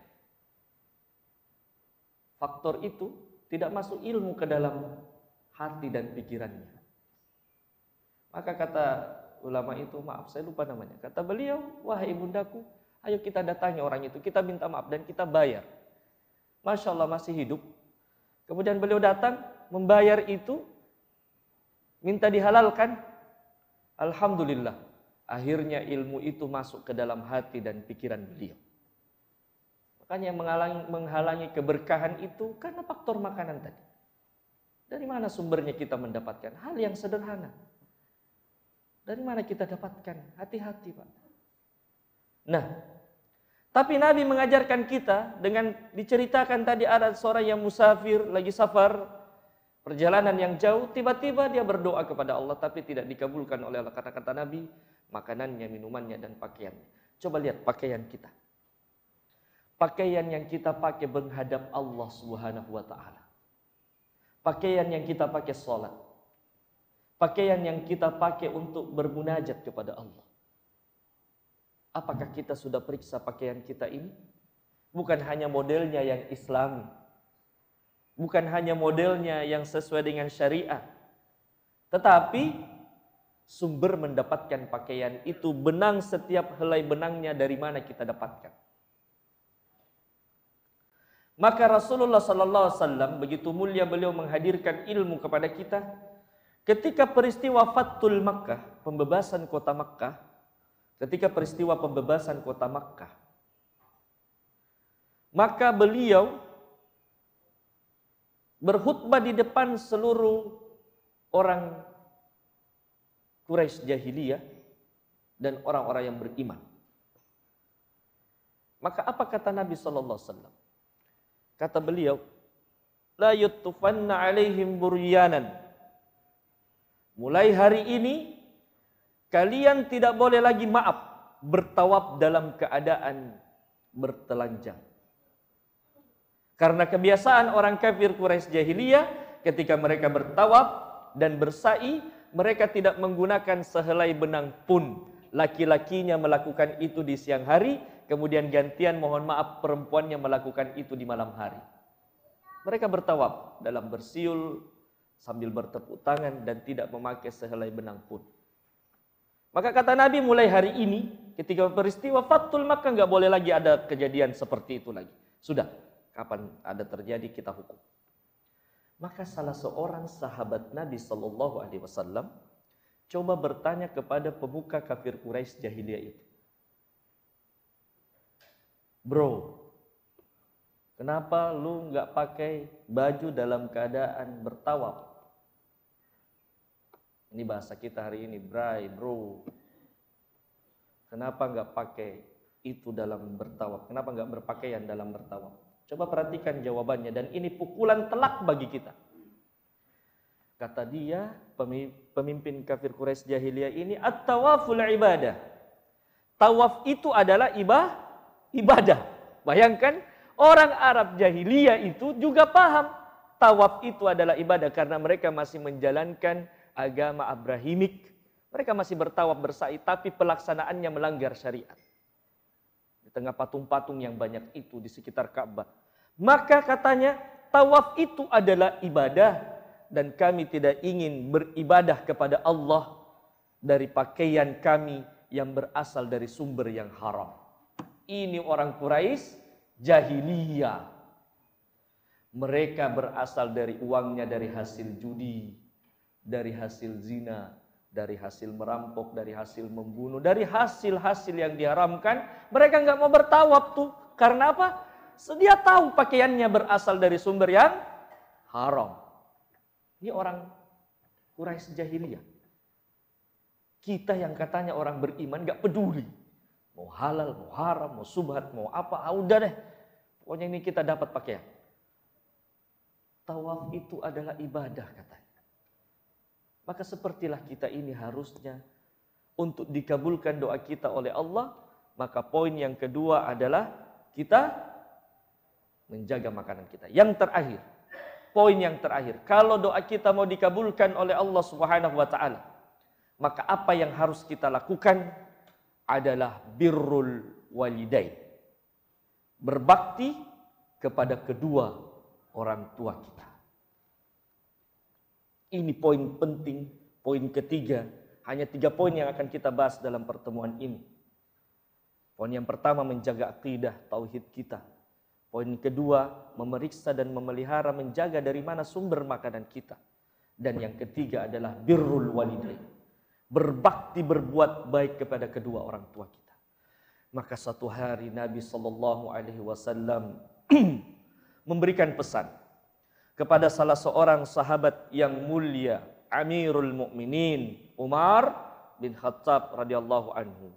Faktor itu tidak masuk ilmu ke dalam hati dan pikirannya. Maka kata ulama itu, maaf saya lupa namanya. Kata beliau, wahai ibundaku, Ayo kita datangi orang itu, kita minta maaf dan kita bayar. Masya Allah masih hidup. Kemudian beliau datang, membayar itu, minta dihalalkan. Alhamdulillah, akhirnya ilmu itu masuk ke dalam hati dan pikiran beliau. Makanya yang menghalangi, menghalangi keberkahan itu karena faktor makanan tadi. Dari mana sumbernya kita mendapatkan? Hal yang sederhana. Dari mana kita dapatkan? Hati-hati Pak. Nah, tapi Nabi mengajarkan kita dengan diceritakan tadi ada seorang yang musafir lagi safar perjalanan yang jauh tiba-tiba dia berdoa kepada Allah tapi tidak dikabulkan oleh Allah kata-kata Nabi makanannya minumannya dan pakaiannya coba lihat pakaian kita pakaian yang kita pakai menghadap Allah Subhanahu wa taala pakaian yang kita pakai salat pakaian yang kita pakai untuk bermunajat kepada Allah Apakah kita sudah periksa pakaian kita ini? Bukan hanya modelnya yang Islam, Bukan hanya modelnya yang sesuai dengan syariah. Tetapi sumber mendapatkan pakaian itu benang setiap helai benangnya dari mana kita dapatkan. Maka Rasulullah sallallahu alaihi wasallam begitu mulia beliau menghadirkan ilmu kepada kita ketika peristiwa Fatul Makkah, pembebasan kota Makkah, ketika peristiwa pembebasan kota Makkah. Maka beliau berkhutbah di depan seluruh orang Quraisy jahiliyah dan orang-orang yang beriman. Maka apa kata Nabi sallallahu alaihi wasallam? Kata beliau, la yutfanna alaihim buryanan. Mulai hari ini Kalian tidak boleh lagi maaf bertawaf dalam keadaan bertelanjang. Karena kebiasaan orang kafir Quraisy jahiliyah ketika mereka bertawaf dan bersa'i, mereka tidak menggunakan sehelai benang pun. Laki-lakinya melakukan itu di siang hari, kemudian gantian mohon maaf perempuannya melakukan itu di malam hari. Mereka bertawaf dalam bersiul sambil bertepuk tangan dan tidak memakai sehelai benang pun. Maka kata Nabi mulai hari ini ketika peristiwa Fatul maka nggak boleh lagi ada kejadian seperti itu lagi. Sudah, kapan ada terjadi kita hukum. Maka salah seorang sahabat Nabi Shallallahu Alaihi Wasallam coba bertanya kepada pemuka kafir Quraisy jahiliyah itu. Bro, kenapa lu nggak pakai baju dalam keadaan bertawaf? Ini bahasa kita hari ini, bray, bro. Kenapa nggak pakai itu dalam bertawaf? Kenapa nggak berpakaian dalam bertawaf? Coba perhatikan jawabannya dan ini pukulan telak bagi kita. Kata dia, pemimpin kafir Quraisy jahiliyah ini at-tawaful ibadah. Tawaf itu adalah ibah, ibadah. Bayangkan orang Arab jahiliyah itu juga paham tawaf itu adalah ibadah karena mereka masih menjalankan agama Abrahamik. Mereka masih bertawaf bersa'i tapi pelaksanaannya melanggar syariat. Di tengah patung-patung yang banyak itu di sekitar Ka'bah. Maka katanya tawaf itu adalah ibadah dan kami tidak ingin beribadah kepada Allah dari pakaian kami yang berasal dari sumber yang haram. Ini orang Quraisy jahiliyah. Mereka berasal dari uangnya dari hasil judi, dari hasil zina, dari hasil merampok, dari hasil membunuh, dari hasil-hasil yang diharamkan, mereka nggak mau bertawab tuh. Karena apa? Dia tahu pakaiannya berasal dari sumber yang haram. Ini orang Quraisy jahiliyah. Kita yang katanya orang beriman gak peduli. Mau halal, mau haram, mau subhat, mau apa, ah, udah deh. Pokoknya ini kita dapat pakaian. Tawaf itu adalah ibadah katanya. Maka sepertilah kita ini harusnya untuk dikabulkan doa kita oleh Allah, maka poin yang kedua adalah kita menjaga makanan kita. Yang terakhir, poin yang terakhir, kalau doa kita mau dikabulkan oleh Allah Subhanahu wa taala, maka apa yang harus kita lakukan adalah birrul walidain. Berbakti kepada kedua orang tua kita. Ini poin penting, poin ketiga. Hanya tiga poin yang akan kita bahas dalam pertemuan ini. Poin yang pertama menjaga akidah tauhid kita. Poin kedua memeriksa dan memelihara menjaga dari mana sumber makanan kita. Dan yang ketiga adalah birrul walidain. Berbakti berbuat baik kepada kedua orang tua kita. Maka satu hari Nabi saw memberikan pesan kepada salah seorang sahabat yang mulia, Amirul Mukminin Umar bin Khattab radhiyallahu anhu.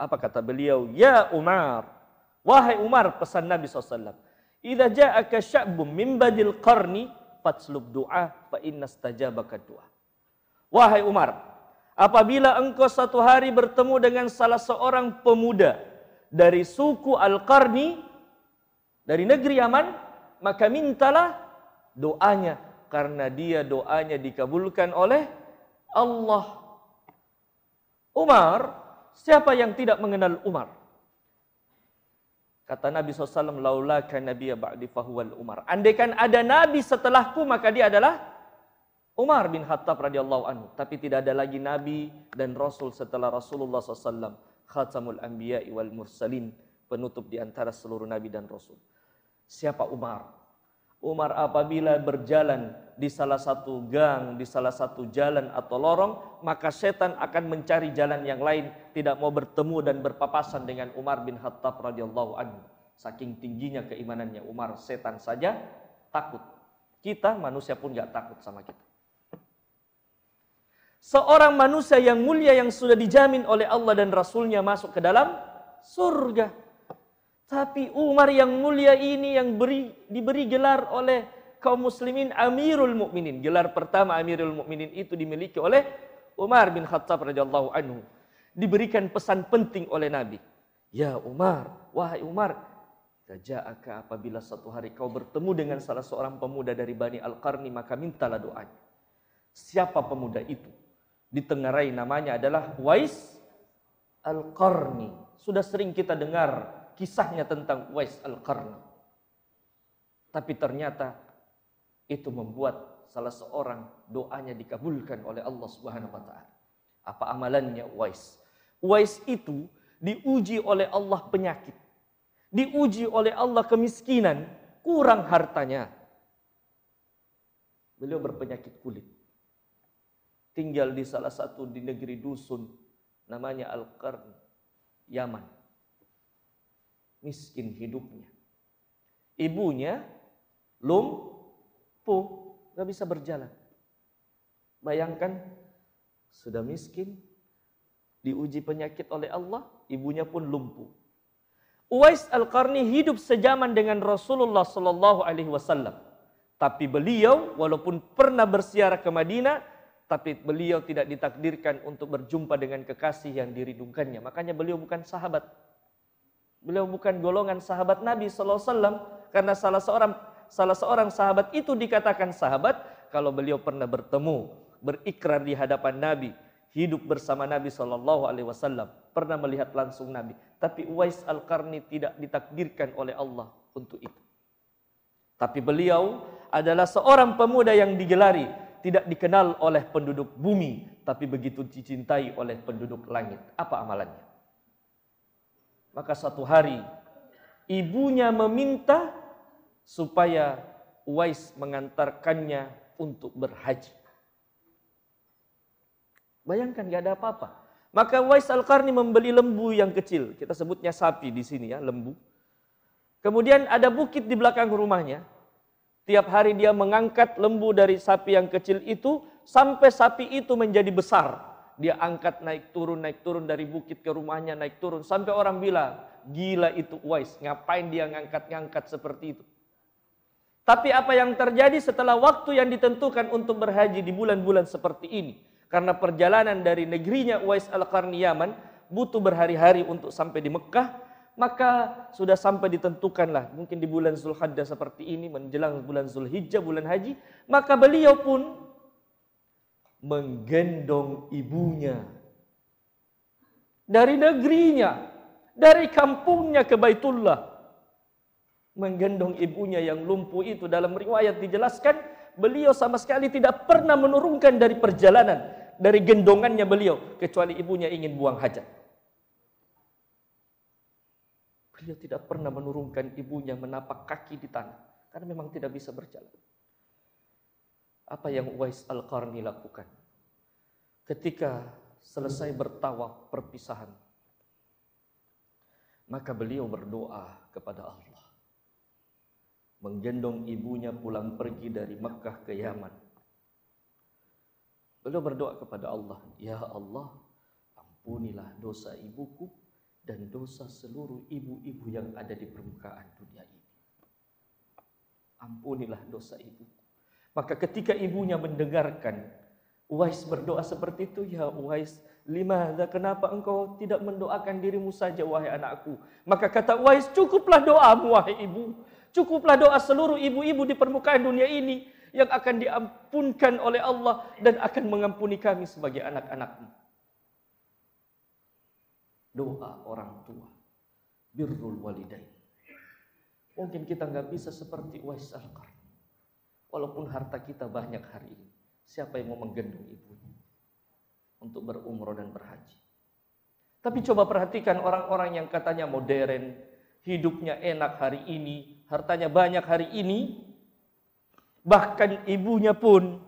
Apa kata beliau? Ya Umar, wahai Umar pesan Nabi SAW. Idza ja'aka sya'bun min badil qarni fatslub du'a fa innastajabaka du'a. Wahai Umar, apabila engkau satu hari bertemu dengan salah seorang pemuda dari suku Al-Qarni dari negeri Yaman, maka mintalah doanya karena dia doanya dikabulkan oleh Allah. Umar, siapa yang tidak mengenal Umar? Kata Nabi SAW, laulaka nabiya ba'di fahuwal Umar. Andaikan ada Nabi setelahku, maka dia adalah Umar bin Khattab radhiyallahu anhu. Tapi tidak ada lagi Nabi dan Rasul setelah Rasulullah SAW. Khatamul Anbiya wal Mursalin. Penutup di antara seluruh Nabi dan Rasul. Siapa Umar? Umar apabila berjalan di salah satu gang, di salah satu jalan atau lorong, maka setan akan mencari jalan yang lain, tidak mau bertemu dan berpapasan dengan Umar bin Khattab radhiyallahu anhu. Saking tingginya keimanannya Umar, setan saja takut. Kita manusia pun gak takut sama kita. Seorang manusia yang mulia yang sudah dijamin oleh Allah dan Rasulnya masuk ke dalam surga. Tapi Umar yang mulia ini yang beri, diberi gelar oleh kaum muslimin Amirul Mukminin. Gelar pertama Amirul Mukminin itu dimiliki oleh Umar bin Khattab radhiyallahu anhu. Diberikan pesan penting oleh Nabi. Ya Umar, wahai Umar, Ja'aka apabila satu hari kau bertemu dengan salah seorang pemuda dari Bani Al-Qarni maka mintalah doanya. Siapa pemuda itu? Ditengarai namanya adalah Wais Al-Qarni. Sudah sering kita dengar kisahnya tentang Wais al qarna Tapi ternyata itu membuat salah seorang doanya dikabulkan oleh Allah Subhanahu wa taala. Apa amalannya Wais? Wais itu diuji oleh Allah penyakit. Diuji oleh Allah kemiskinan, kurang hartanya. Beliau berpenyakit kulit. Tinggal di salah satu di negeri dusun namanya Al-Qarn, Yaman miskin hidupnya. Ibunya lumpuh, gak bisa berjalan. Bayangkan sudah miskin, diuji penyakit oleh Allah, ibunya pun lumpuh. Uwais Al-Qarni hidup sejaman dengan Rasulullah Shallallahu alaihi wasallam. Tapi beliau walaupun pernah bersiarah ke Madinah, tapi beliau tidak ditakdirkan untuk berjumpa dengan kekasih yang dirindukannya. Makanya beliau bukan sahabat, Beliau bukan golongan sahabat Nabi sallallahu alaihi wasallam karena salah seorang salah seorang sahabat itu dikatakan sahabat kalau beliau pernah bertemu, berikrar di hadapan Nabi, hidup bersama Nabi sallallahu alaihi wasallam, pernah melihat langsung Nabi. Tapi Uwais al Karni tidak ditakdirkan oleh Allah untuk itu. Tapi beliau adalah seorang pemuda yang digelari, tidak dikenal oleh penduduk bumi, tapi begitu dicintai oleh penduduk langit. Apa amalannya? Maka satu hari ibunya meminta supaya Uwais mengantarkannya untuk berhaji. Bayangkan gak ada apa-apa. Maka Uwais Al-Qarni membeli lembu yang kecil. Kita sebutnya sapi di sini ya, lembu. Kemudian ada bukit di belakang rumahnya. Tiap hari dia mengangkat lembu dari sapi yang kecil itu sampai sapi itu menjadi besar. Dia angkat naik turun, naik turun dari bukit ke rumahnya, naik turun. Sampai orang bilang, gila itu Uwais, ngapain dia ngangkat-ngangkat seperti itu. Tapi apa yang terjadi setelah waktu yang ditentukan untuk berhaji di bulan-bulan seperti ini? Karena perjalanan dari negerinya Uwais Al-Qarni Yaman butuh berhari-hari untuk sampai di Mekah, maka sudah sampai ditentukanlah mungkin di bulan Zulhadda seperti ini menjelang bulan Zulhijjah bulan haji maka beliau pun menggendong ibunya dari negerinya, dari kampungnya ke Baitullah. Menggendong ibunya yang lumpuh itu dalam riwayat dijelaskan beliau sama sekali tidak pernah menurunkan dari perjalanan dari gendongannya beliau kecuali ibunya ingin buang hajat. Beliau tidak pernah menurunkan ibunya menapak kaki di tanah karena memang tidak bisa berjalan apa yang Uwais Al-Qarni lakukan. Ketika selesai bertawaf perpisahan, maka beliau berdoa kepada Allah. Menggendong ibunya pulang pergi dari Mekah ke Yaman. Beliau berdoa kepada Allah, Ya Allah, ampunilah dosa ibuku dan dosa seluruh ibu-ibu yang ada di permukaan dunia ini. Ampunilah dosa ibuku maka ketika ibunya mendengarkan Uwais berdoa seperti itu, ya Uwais, lima kenapa engkau tidak mendoakan dirimu saja wahai anakku? Maka kata Uwais, cukuplah doamu wahai ibu. Cukuplah doa seluruh ibu-ibu di permukaan dunia ini yang akan diampunkan oleh Allah dan akan mengampuni kami sebagai anak-anakmu. Doa orang tua. Birrul walidain. Mungkin kita nggak bisa seperti Uwais Al-Qarni. Walaupun harta kita banyak hari ini, siapa yang mau menggendong ibunya untuk berumroh dan berhaji? Tapi coba perhatikan orang-orang yang katanya modern, hidupnya enak hari ini, hartanya banyak hari ini, bahkan ibunya pun,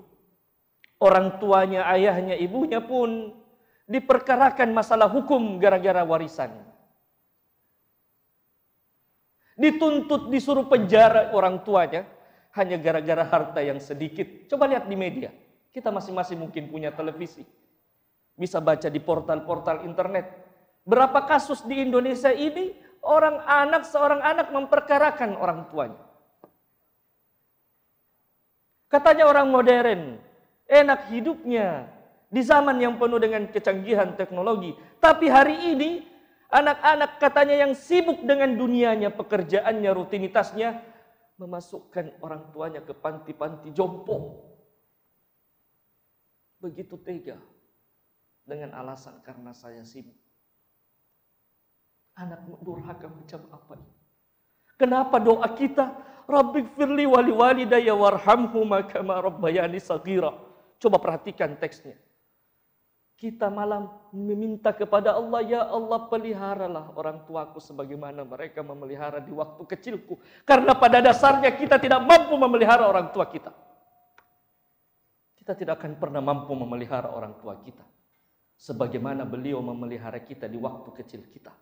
orang tuanya, ayahnya, ibunya pun diperkarakan masalah hukum gara-gara warisan. Dituntut disuruh penjara orang tuanya, hanya gara-gara harta yang sedikit. Coba lihat di media. Kita masing-masing mungkin punya televisi. Bisa baca di portal-portal internet. Berapa kasus di Indonesia ini orang anak seorang anak memperkarakan orang tuanya. Katanya orang modern, enak hidupnya di zaman yang penuh dengan kecanggihan teknologi. Tapi hari ini anak-anak katanya yang sibuk dengan dunianya, pekerjaannya, rutinitasnya, memasukkan orang tuanya ke panti-panti jompo. Begitu tega dengan alasan karena saya sibuk. Anak durhaka macam apa ini? Kenapa doa kita? Rabbi firli wali walidaya warhamhumakama rabbayani sagira. Coba perhatikan teksnya kita malam meminta kepada Allah, ya Allah peliharalah orang tuaku sebagaimana mereka memelihara di waktu kecilku. Karena pada dasarnya kita tidak mampu memelihara orang tua kita. Kita tidak akan pernah mampu memelihara orang tua kita. Sebagaimana beliau memelihara kita di waktu kecil kita.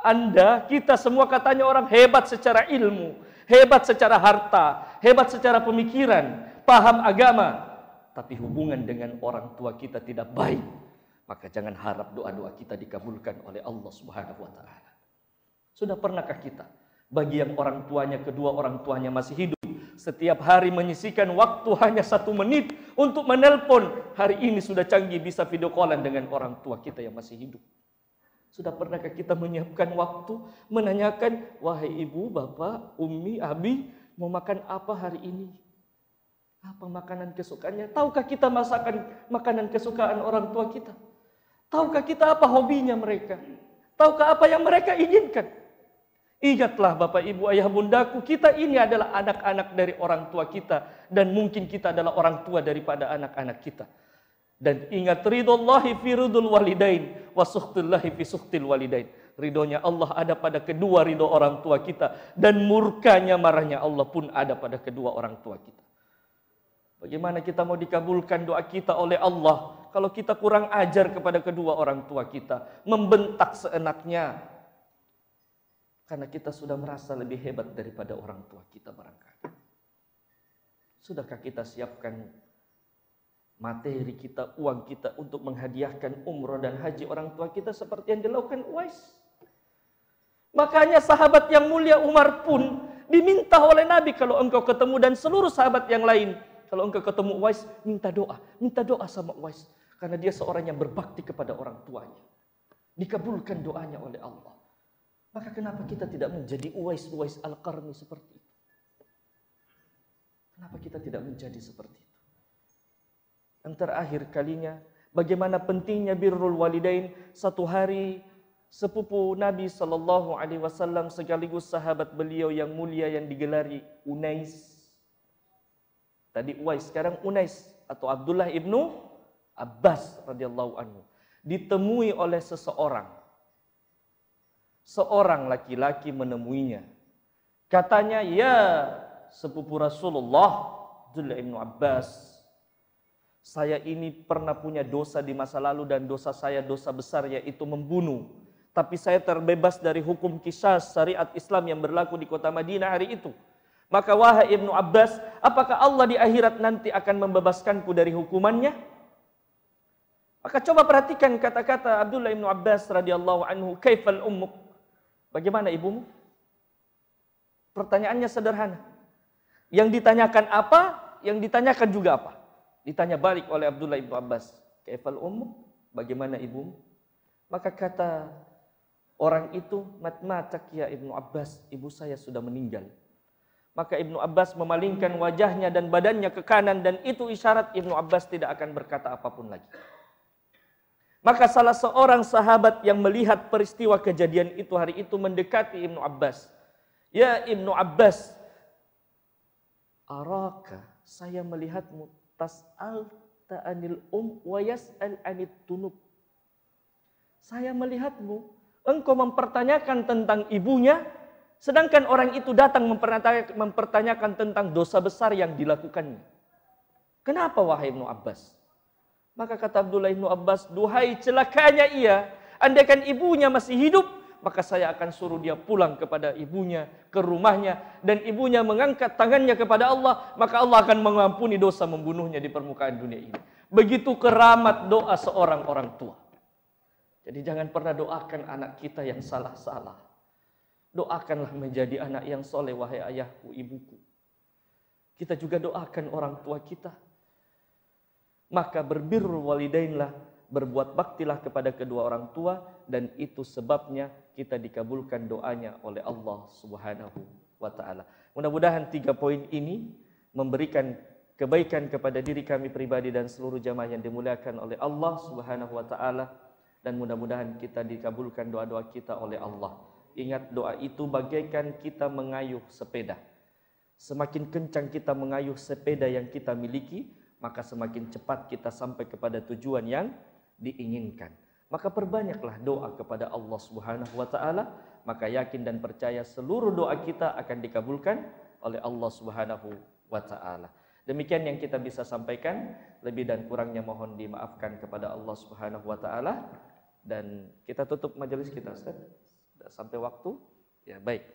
Anda, kita semua katanya orang hebat secara ilmu, hebat secara harta, hebat secara pemikiran, paham agama, tapi hubungan dengan orang tua kita tidak baik, maka jangan harap doa-doa kita dikabulkan oleh Allah Subhanahu wa taala. Sudah pernahkah kita bagi yang orang tuanya kedua orang tuanya masih hidup setiap hari menyisikan waktu hanya satu menit untuk menelpon. Hari ini sudah canggih bisa video callan dengan orang tua kita yang masih hidup. Sudah pernahkah kita menyiapkan waktu menanyakan, wahai ibu, bapak, umi, abi, mau makan apa hari ini? Apa ah, makanan kesukaannya? Tahukah kita masakan makanan kesukaan orang tua kita? Tahukah kita apa hobinya mereka? Tahukah apa yang mereka inginkan? Ingatlah Bapak Ibu Ayah Bundaku, kita ini adalah anak-anak dari orang tua kita dan mungkin kita adalah orang tua daripada anak-anak kita. Dan ingat Ridho fi ridul walidain wa suhtullahi fi suhtil walidain. Ridhonya Allah ada pada kedua ridho orang tua kita dan murkanya marahnya Allah pun ada pada kedua orang tua kita. Bagaimana kita mau dikabulkan doa kita oleh Allah kalau kita kurang ajar kepada kedua orang tua kita, membentak seenaknya karena kita sudah merasa lebih hebat daripada orang tua kita barangkali. Sudahkah kita siapkan materi kita, uang kita untuk menghadiahkan umroh dan haji orang tua kita seperti yang dilakukan Uwais? Makanya sahabat yang mulia Umar pun diminta oleh Nabi kalau engkau ketemu dan seluruh sahabat yang lain kalau engkau ketemu Uwais, minta doa. Minta doa sama Uwais. Karena dia seorang yang berbakti kepada orang tuanya. Dikabulkan doanya oleh Allah. Maka kenapa kita tidak menjadi Uwais-Uwais Al-Qarni seperti itu? Kenapa kita tidak menjadi seperti itu? Yang terakhir kalinya, bagaimana pentingnya birrul walidain satu hari sepupu Nabi Shallallahu Alaihi Wasallam sekaligus sahabat beliau yang mulia yang digelari Unais Tadi Uwais, sekarang Unais atau Abdullah ibnu Abbas radhiyallahu anhu ditemui oleh seseorang. Seorang laki-laki menemuinya. Katanya, "Ya sepupu Rasulullah Abdullah ibnu Abbas, saya ini pernah punya dosa di masa lalu dan dosa saya dosa besar yaitu membunuh. Tapi saya terbebas dari hukum kisah syariat Islam yang berlaku di kota Madinah hari itu." Maka wahai Ibnu Abbas, apakah Allah di akhirat nanti akan membebaskanku dari hukumannya? Maka coba perhatikan kata-kata Abdullah Ibnu Abbas radhiyallahu anhu, "Kaifal ummuk?" Bagaimana ibumu? Pertanyaannya sederhana. Yang ditanyakan apa, yang ditanyakan juga apa? Ditanya balik oleh Abdullah Ibnu Abbas, "Kaifal ummuk?" Bagaimana ibumu? Maka kata orang itu, "Mat ya Ibnu Abbas, ibu saya sudah meninggal." Maka Ibnu Abbas memalingkan wajahnya dan badannya ke kanan dan itu isyarat Ibnu Abbas tidak akan berkata apapun lagi. Maka salah seorang sahabat yang melihat peristiwa kejadian itu hari itu mendekati Ibnu Abbas. Ya Ibnu Abbas, araka saya melihatmu tas'al ta'anil um wa yas'al anit tunub. Saya melihatmu, engkau mempertanyakan tentang ibunya Sedangkan orang itu datang mempertanyakan tentang dosa besar yang dilakukannya. Kenapa wahai Ibnu Abbas? Maka kata Abdullah Ibnu Abbas, duhai celakanya ia. Andaikan ibunya masih hidup, maka saya akan suruh dia pulang kepada ibunya, ke rumahnya. Dan ibunya mengangkat tangannya kepada Allah, maka Allah akan mengampuni dosa membunuhnya di permukaan dunia ini. Begitu keramat doa seorang orang tua. Jadi jangan pernah doakan anak kita yang salah-salah. Doakanlah menjadi anak yang soleh wahai ayahku, ibuku. Kita juga doakan orang tua kita. Maka berbiru walidainlah, berbuat baktilah kepada kedua orang tua dan itu sebabnya kita dikabulkan doanya oleh Allah Subhanahu wa taala. Mudah-mudahan tiga poin ini memberikan kebaikan kepada diri kami pribadi dan seluruh jamaah yang dimuliakan oleh Allah Subhanahu wa taala dan mudah-mudahan kita dikabulkan doa-doa kita oleh Allah. Ingat doa itu bagaikan kita mengayuh sepeda. Semakin kencang kita mengayuh sepeda yang kita miliki, maka semakin cepat kita sampai kepada tujuan yang diinginkan. Maka perbanyaklah doa kepada Allah Subhanahu wa taala, maka yakin dan percaya seluruh doa kita akan dikabulkan oleh Allah Subhanahu wa taala. Demikian yang kita bisa sampaikan, lebih dan kurangnya mohon dimaafkan kepada Allah Subhanahu wa taala dan kita tutup majelis kita Ustaz. Sudah sampai waktu? Ya, baik.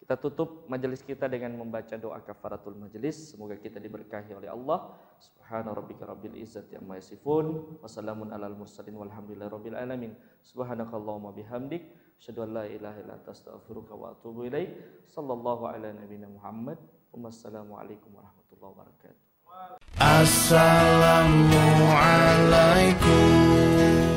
Kita tutup majelis kita dengan membaca doa kafaratul majelis. Semoga kita diberkahi oleh Allah. Subhana rabbika rabbil izzati amma yasifun. Wassalamun alal mursalin walhamdulillahi rabbil alamin. Subhanakallahumma bihamdik. Asyadu an la ilaha illa anta wa atubu ilaik. Sallallahu ala nabiyina Muhammad. Wassalamualaikum warahmatullahi wabarakatuh. Assalamualaikum.